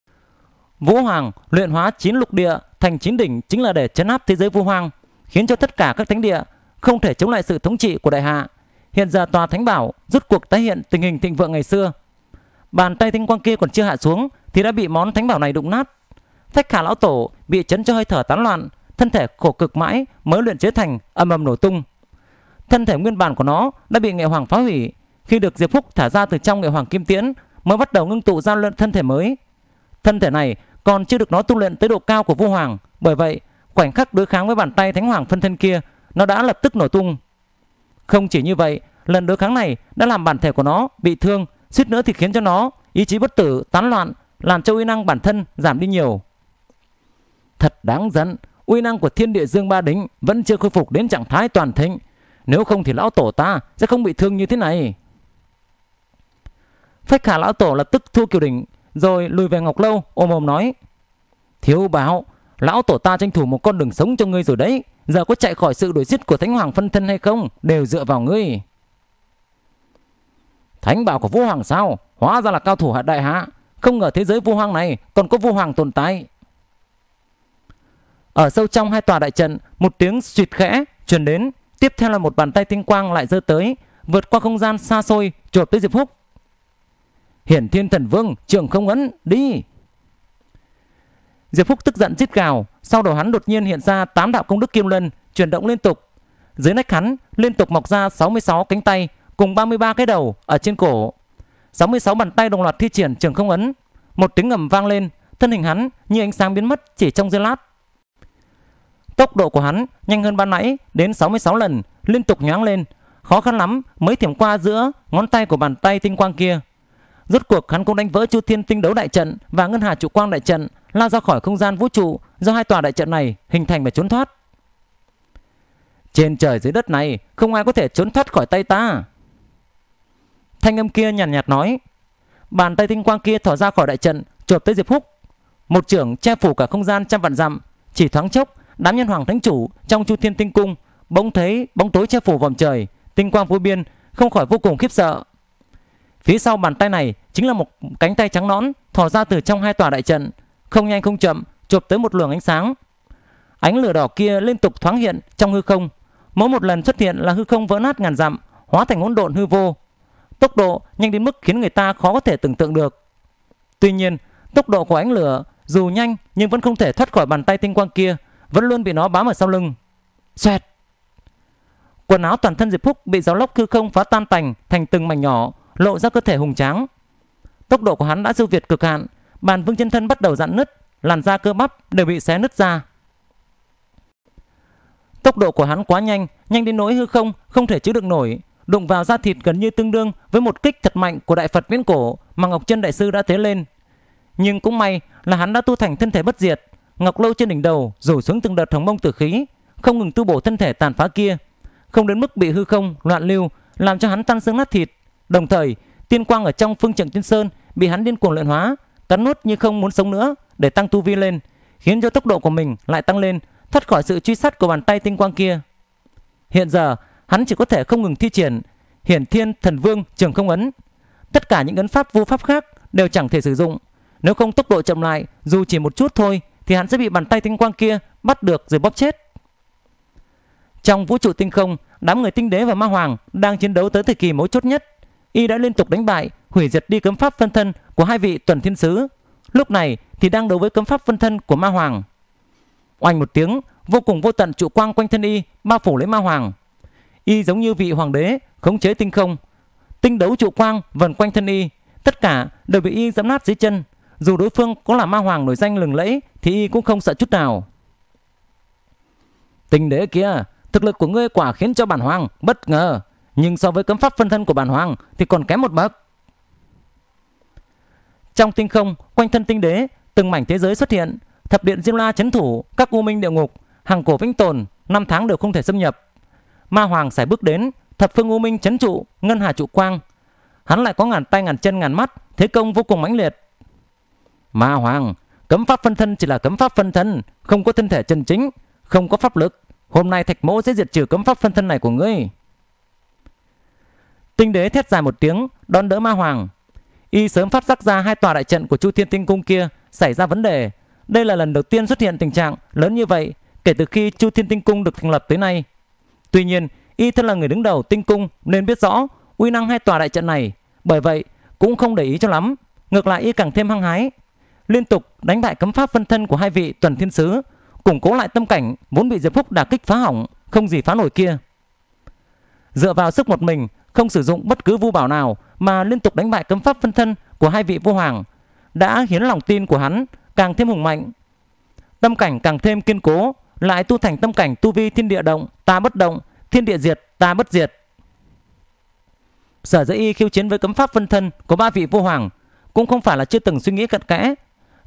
Vũ Hoàng luyện hóa chín lục địa thành chín đỉnh chính là để chấn áp thế giới vô hoang, khiến cho tất cả các thánh địa không thể chống lại sự thống trị của đại hạ. Hiện giờ tòa thánh bảo rút cuộc tái hiện tình hình thịnh vượng ngày xưa. Bàn tay thanh quang kia còn chưa hạ xuống thì đã bị món thánh bảo này đụng nát. Thách Khả lão tổ bị chấn cho hơi thở tán loạn, thân thể khổ cực mãi mới luyện chế thành âm ầm nổ tung thân thể nguyên bản của nó đã bị nghệ hoàng phá hủy. Khi được Diệp Phúc thả ra từ trong nghệ hoàng kim tiễn mới bắt đầu ngưng tụ ra luyện thân thể mới. Thân thể này còn chưa được nó tu luyện tới độ cao của Vu Hoàng, bởi vậy khoảnh khắc đối kháng với bàn tay Thánh Hoàng phân thân kia, nó đã lập tức nổ tung. Không chỉ như vậy, lần đối kháng này đã làm bản thể của nó bị thương, suýt nữa thì khiến cho nó ý chí bất tử tán loạn, làm cho uy năng bản thân giảm đi nhiều. Thật đáng giận, uy năng của Thiên Địa Dương Ba Đính vẫn chưa khôi phục đến trạng thái toàn thịnh nếu không thì lão tổ ta sẽ không bị thương như thế này. Phách khả lão tổ lập tức thua kiều đỉnh rồi lùi về Ngọc Lâu ôm ôm nói. Thiếu báo, lão tổ ta tranh thủ một con đường sống cho ngươi rồi đấy. Giờ có chạy khỏi sự đuổi giết của Thánh Hoàng phân thân hay không đều dựa vào ngươi. Thánh bảo của Vũ Hoàng sao? Hóa ra là cao thủ hạ đại hạ. Không ngờ thế giới Vũ Hoàng này còn có Vũ Hoàng tồn tại. Ở sâu trong hai tòa đại trận, một tiếng suyệt khẽ truyền đến Tiếp theo là một bàn tay tinh quang lại giơ tới, vượt qua không gian xa xôi, chộp tới Diệp Phúc. Hiển Thiên Thần Vương, trưởng không ấn, đi! Diệp Phúc tức giận rít gào, sau đầu hắn đột nhiên hiện ra tám đạo công đức kim lân, chuyển động liên tục. Dưới nách hắn liên tục mọc ra 66 cánh tay cùng 33 cái đầu ở trên cổ. 66 bàn tay đồng loạt thi triển trường không ấn, một tiếng ngầm vang lên, thân hình hắn như ánh sáng biến mất chỉ trong giây lát. Tốc độ của hắn nhanh hơn ban nãy đến 66 lần, liên tục nhoáng lên. Khó khăn lắm mới thiểm qua giữa ngón tay của bàn tay tinh quang kia. Rốt cuộc hắn cũng đánh vỡ Chu Thiên Tinh Đấu Đại Trận và Ngân Hà Trụ Quang Đại Trận lao ra khỏi không gian vũ trụ do hai tòa đại trận này hình thành và trốn thoát. Trên trời dưới đất này không ai có thể trốn thoát khỏi tay ta. Thanh âm kia nhàn nhạt, nhạt nói. Bàn tay tinh quang kia thỏ ra khỏi đại trận chộp tới Diệp Húc. Một trưởng che phủ cả không gian trăm vạn dặm. Chỉ thoáng chốc đám nhân hoàng thánh chủ trong Chu Thiên Tinh Cung bỗng thấy bóng tối che phủ vòm trời, tinh quang vô biên, không khỏi vô cùng khiếp sợ. Phía sau bàn tay này chính là một cánh tay trắng nõn thò ra từ trong hai tòa đại trận, không nhanh không chậm, chộp tới một luồng ánh sáng. Ánh lửa đỏ kia liên tục thoáng hiện trong hư không, mỗi một lần xuất hiện là hư không vỡ nát ngàn dặm, hóa thành hỗn độn hư vô. Tốc độ nhanh đến mức khiến người ta khó có thể tưởng tượng được. Tuy nhiên, tốc độ của ánh lửa dù nhanh nhưng vẫn không thể thoát khỏi bàn tay tinh quang kia vẫn luôn bị nó bám ở sau lưng. Xoẹt! Quần áo toàn thân Diệp Phúc bị gió lốc hư không phá tan tành thành từng mảnh nhỏ, lộ ra cơ thể hùng tráng. Tốc độ của hắn đã siêu việt cực hạn, bàn vương chân thân bắt đầu dạn nứt, làn da cơ bắp đều bị xé nứt ra. Tốc độ của hắn quá nhanh, nhanh đến nỗi hư không không thể chứa được nổi, đụng vào da thịt gần như tương đương với một kích thật mạnh của đại Phật viễn cổ mà Ngọc Chân đại sư đã thế lên. Nhưng cũng may là hắn đã tu thành thân thể bất diệt, Ngọc Lâu trên đỉnh đầu rủ xuống từng đợt hồng mông tử khí, không ngừng tu bổ thân thể tàn phá kia, không đến mức bị hư không, loạn lưu, làm cho hắn tan xương nát thịt. Đồng thời, tiên quang ở trong phương trận tiên sơn bị hắn điên cuồng luyện hóa, cắn nuốt như không muốn sống nữa để tăng tu vi lên, khiến cho tốc độ của mình lại tăng lên, thoát khỏi sự truy sát của bàn tay tinh quang kia. Hiện giờ, hắn chỉ có thể không ngừng thi triển Hiển Thiên Thần Vương Trường Không Ấn. Tất cả những ấn pháp vô pháp khác đều chẳng thể sử dụng. Nếu không tốc độ chậm lại, dù chỉ một chút thôi thì hắn sẽ bị bàn tay tinh quang kia bắt được rồi bóp chết. Trong vũ trụ tinh không, đám người tinh đế và ma hoàng đang chiến đấu tới thời kỳ mấu chốt nhất. Y đã liên tục đánh bại, hủy diệt đi cấm pháp phân thân của hai vị tuần thiên sứ. Lúc này thì đang đấu với cấm pháp phân thân của ma hoàng. Oanh một tiếng, vô cùng vô tận trụ quang quanh thân y bao phủ lấy ma hoàng. Y giống như vị hoàng đế khống chế tinh không. Tinh đấu trụ quang vần quanh thân y, tất cả đều bị y giẫm nát dưới chân. Dù đối phương có là ma hoàng nổi danh lừng lẫy thì y cũng không sợ chút nào. Tình đế kia, thực lực của ngươi quả khiến cho bản hoàng bất ngờ, nhưng so với cấm pháp phân thân của bản hoàng thì còn kém một bậc. Trong tinh không, quanh thân tinh đế, từng mảnh thế giới xuất hiện, thập điện Diêm La chấn thủ, các u minh địa ngục, hàng cổ vĩnh tồn, năm tháng đều không thể xâm nhập. Ma Hoàng sải bước đến, thập phương u minh chấn trụ, ngân hà trụ quang. Hắn lại có ngàn tay ngàn chân ngàn mắt, thế công vô cùng mãnh liệt. Ma Hoàng, Cấm pháp phân thân chỉ là cấm pháp phân thân, không có thân thể chân chính, không có pháp lực. Hôm nay Thạch mẫu sẽ diệt trừ cấm pháp phân thân này của ngươi. Tinh đế thét dài một tiếng, đón đỡ ma hoàng. Y sớm phát giác ra hai tòa đại trận của Chu Thiên Tinh Cung kia xảy ra vấn đề. Đây là lần đầu tiên xuất hiện tình trạng lớn như vậy kể từ khi Chu Thiên Tinh Cung được thành lập tới nay. Tuy nhiên, Y thân là người đứng đầu Tinh Cung nên biết rõ uy năng hai tòa đại trận này. Bởi vậy, cũng không để ý cho lắm. Ngược lại Y càng thêm hăng hái, liên tục đánh bại cấm pháp phân thân của hai vị tuần thiên sứ, củng cố lại tâm cảnh vốn bị Diệp Phúc đả kích phá hỏng, không gì phá nổi kia. Dựa vào sức một mình, không sử dụng bất cứ vu bảo nào mà liên tục đánh bại cấm pháp phân thân của hai vị vua hoàng, đã khiến lòng tin của hắn càng thêm hùng mạnh. Tâm cảnh càng thêm kiên cố, lại tu thành tâm cảnh tu vi thiên địa động, ta bất động, thiên địa diệt, ta bất diệt. Sở dĩ y khiêu chiến với cấm pháp phân thân của ba vị vua hoàng cũng không phải là chưa từng suy nghĩ cặn kẽ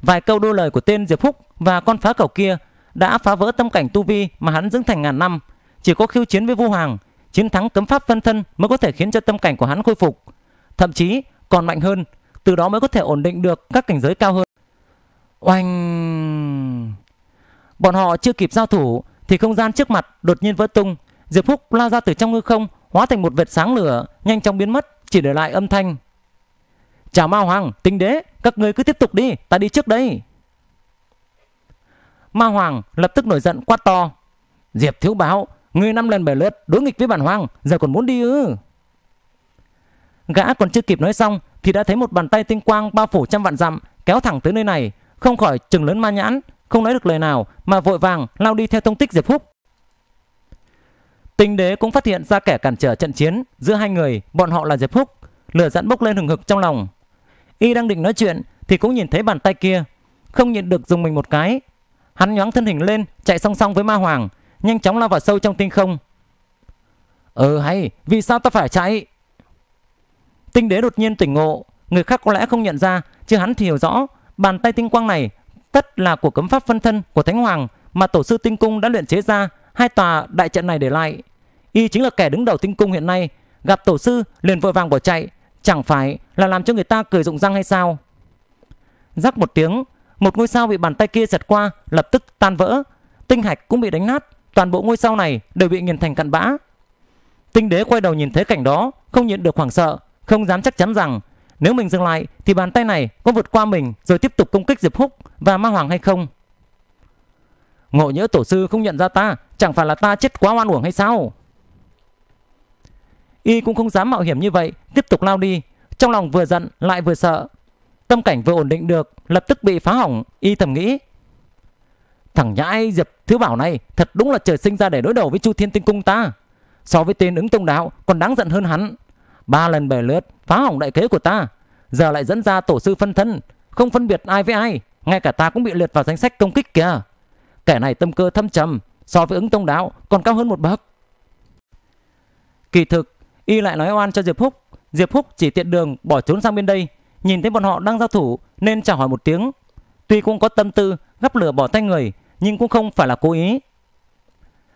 Vài câu đôi lời của tên Diệp Phúc và con phá cầu kia đã phá vỡ tâm cảnh tu vi mà hắn dưỡng thành ngàn năm. Chỉ có khiêu chiến với Vu Hoàng, chiến thắng cấm pháp phân thân mới có thể khiến cho tâm cảnh của hắn khôi phục. Thậm chí còn mạnh hơn, từ đó mới có thể ổn định được các cảnh giới cao hơn. Oanh! Bọn họ chưa kịp giao thủ thì không gian trước mặt đột nhiên vỡ tung. Diệp Phúc lao ra từ trong hư không, hóa thành một vệt sáng lửa, nhanh chóng biến mất, chỉ để lại âm thanh Chào Ma Hoàng, tinh đế, các ngươi cứ tiếp tục đi, ta đi trước đây. Ma Hoàng lập tức nổi giận quát to. Diệp thiếu báo, ngươi năm lần bảy lượt đối nghịch với bản Hoàng, giờ còn muốn đi ư? Gã còn chưa kịp nói xong thì đã thấy một bàn tay tinh quang bao phủ trăm vạn dặm kéo thẳng tới nơi này, không khỏi trừng lớn ma nhãn, không nói được lời nào mà vội vàng lao đi theo thông tích Diệp phúc Tinh đế cũng phát hiện ra kẻ cản trở trận chiến giữa hai người, bọn họ là Diệp phúc lửa giận bốc lên hừng hực trong lòng. Y đang định nói chuyện thì cũng nhìn thấy bàn tay kia, không nhịn được dùng mình một cái. Hắn nhoáng thân hình lên, chạy song song với Ma Hoàng, nhanh chóng lao vào sâu trong tinh không. Ừ hay, vì sao ta phải chạy? Tinh đế đột nhiên tỉnh ngộ, người khác có lẽ không nhận ra, chứ hắn thì hiểu rõ, bàn tay tinh quang này tất là của cấm pháp phân thân của Thánh Hoàng mà tổ sư tinh cung đã luyện chế ra hai tòa đại trận này để lại. Y chính là kẻ đứng đầu tinh cung hiện nay, gặp tổ sư liền vội vàng bỏ chạy, Chẳng phải là làm cho người ta cười rụng răng hay sao Rắc một tiếng Một ngôi sao bị bàn tay kia giật qua Lập tức tan vỡ Tinh hạch cũng bị đánh nát Toàn bộ ngôi sao này đều bị nghiền thành cặn bã Tinh đế quay đầu nhìn thấy cảnh đó Không nhịn được hoảng sợ Không dám chắc chắn rằng Nếu mình dừng lại Thì bàn tay này có vượt qua mình Rồi tiếp tục công kích Diệp Húc Và Ma Hoàng hay không Ngộ nhỡ tổ sư không nhận ra ta Chẳng phải là ta chết quá oan uổng hay sao y cũng không dám mạo hiểm như vậy, tiếp tục lao đi. Trong lòng vừa giận lại vừa sợ. Tâm cảnh vừa ổn định được, lập tức bị phá hỏng, y thầm nghĩ. Thằng nhãi Diệp Thứ Bảo này thật đúng là trời sinh ra để đối đầu với Chu Thiên Tinh Cung ta. So với tên ứng tông đạo còn đáng giận hơn hắn. Ba lần bể lượt phá hỏng đại kế của ta. Giờ lại dẫn ra tổ sư phân thân, không phân biệt ai với ai. Ngay cả ta cũng bị liệt vào danh sách công kích kìa. Kẻ này tâm cơ thâm trầm, so với ứng tông đạo còn cao hơn một bậc. Kỳ thực, Y lại nói oan cho Diệp Húc. Diệp Húc chỉ tiện đường bỏ trốn sang bên đây, nhìn thấy bọn họ đang giao thủ nên chào hỏi một tiếng. Tuy cũng có tâm tư gấp lửa bỏ tay người, nhưng cũng không phải là cố ý.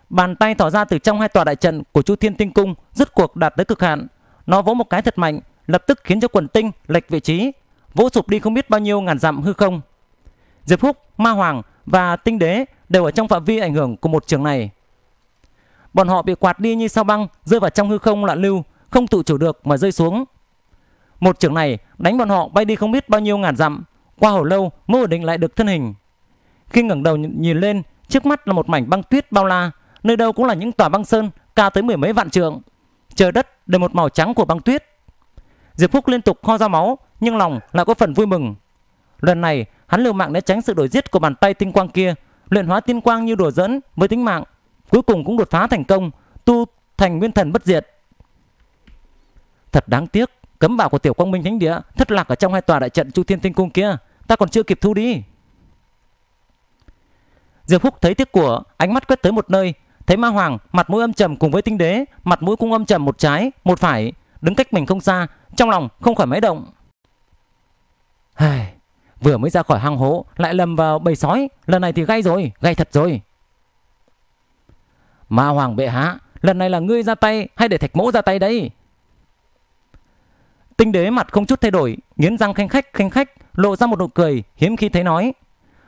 Bàn tay tỏ ra từ trong hai tòa đại trận của Chu Thiên Tinh Cung rút cuộc đạt tới cực hạn. Nó vỗ một cái thật mạnh, lập tức khiến cho quần tinh lệch vị trí, vỗ sụp đi không biết bao nhiêu ngàn dặm hư không. Diệp Húc, Ma Hoàng và Tinh Đế đều ở trong phạm vi ảnh hưởng của một trường này bọn họ bị quạt đi như sao băng, rơi vào trong hư không loạn lưu, không tự chủ được mà rơi xuống. Một trưởng này đánh bọn họ bay đi không biết bao nhiêu ngàn dặm, qua hồi lâu mới ổn định lại được thân hình. Khi ngẩng đầu nhìn lên, trước mắt là một mảnh băng tuyết bao la, nơi đâu cũng là những tòa băng sơn cao tới mười mấy vạn trượng. Trời đất đều một màu trắng của băng tuyết. Diệp Phúc liên tục ho ra máu, nhưng lòng lại có phần vui mừng. Lần này, hắn liều mạng để tránh sự đổi giết của bàn tay tinh quang kia, luyện hóa tinh quang như đùa dẫn với tính mạng Cuối cùng cũng đột phá thành công, tu thành nguyên thần bất diệt. Thật đáng tiếc, cấm bảo của Tiểu Quang Minh Thánh Địa thất lạc ở trong hai tòa đại trận Chu Thiên Tinh Cung kia, ta còn chưa kịp thu đi. Diệp Phúc thấy tiếc của, ánh mắt quét tới một nơi, thấy Ma Hoàng mặt mũi âm trầm cùng với Tinh Đế, mặt mũi cũng âm trầm một trái, một phải, đứng cách mình không xa, trong lòng không khỏi máy động. Hài, vừa mới ra khỏi hang hố lại lầm vào bầy sói, lần này thì gay rồi, gay thật rồi. Ma hoàng bệ hạ, lần này là ngươi ra tay hay để thạch mẫu ra tay đấy? Tinh đế mặt không chút thay đổi, nghiến răng khanh khách khanh khách, lộ ra một nụ cười, hiếm khi thấy nói.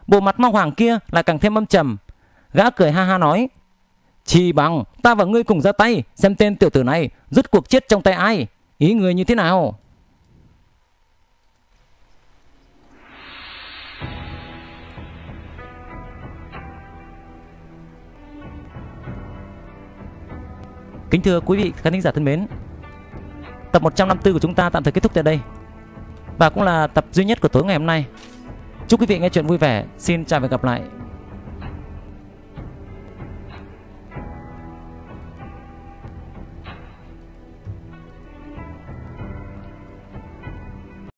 Bộ mặt ma hoàng kia lại càng thêm âm trầm. Gã cười ha ha nói. Chỉ bằng, ta và ngươi cùng ra tay, xem tên tiểu tử này rút cuộc chết trong tay ai. Ý ngươi như thế nào? Kính thưa quý vị khán thính giả thân mến, tập 154 của chúng ta tạm thời kết thúc tại đây và cũng là tập duy nhất của tối ngày hôm nay. Chúc quý vị nghe chuyện vui vẻ. Xin chào và gặp lại.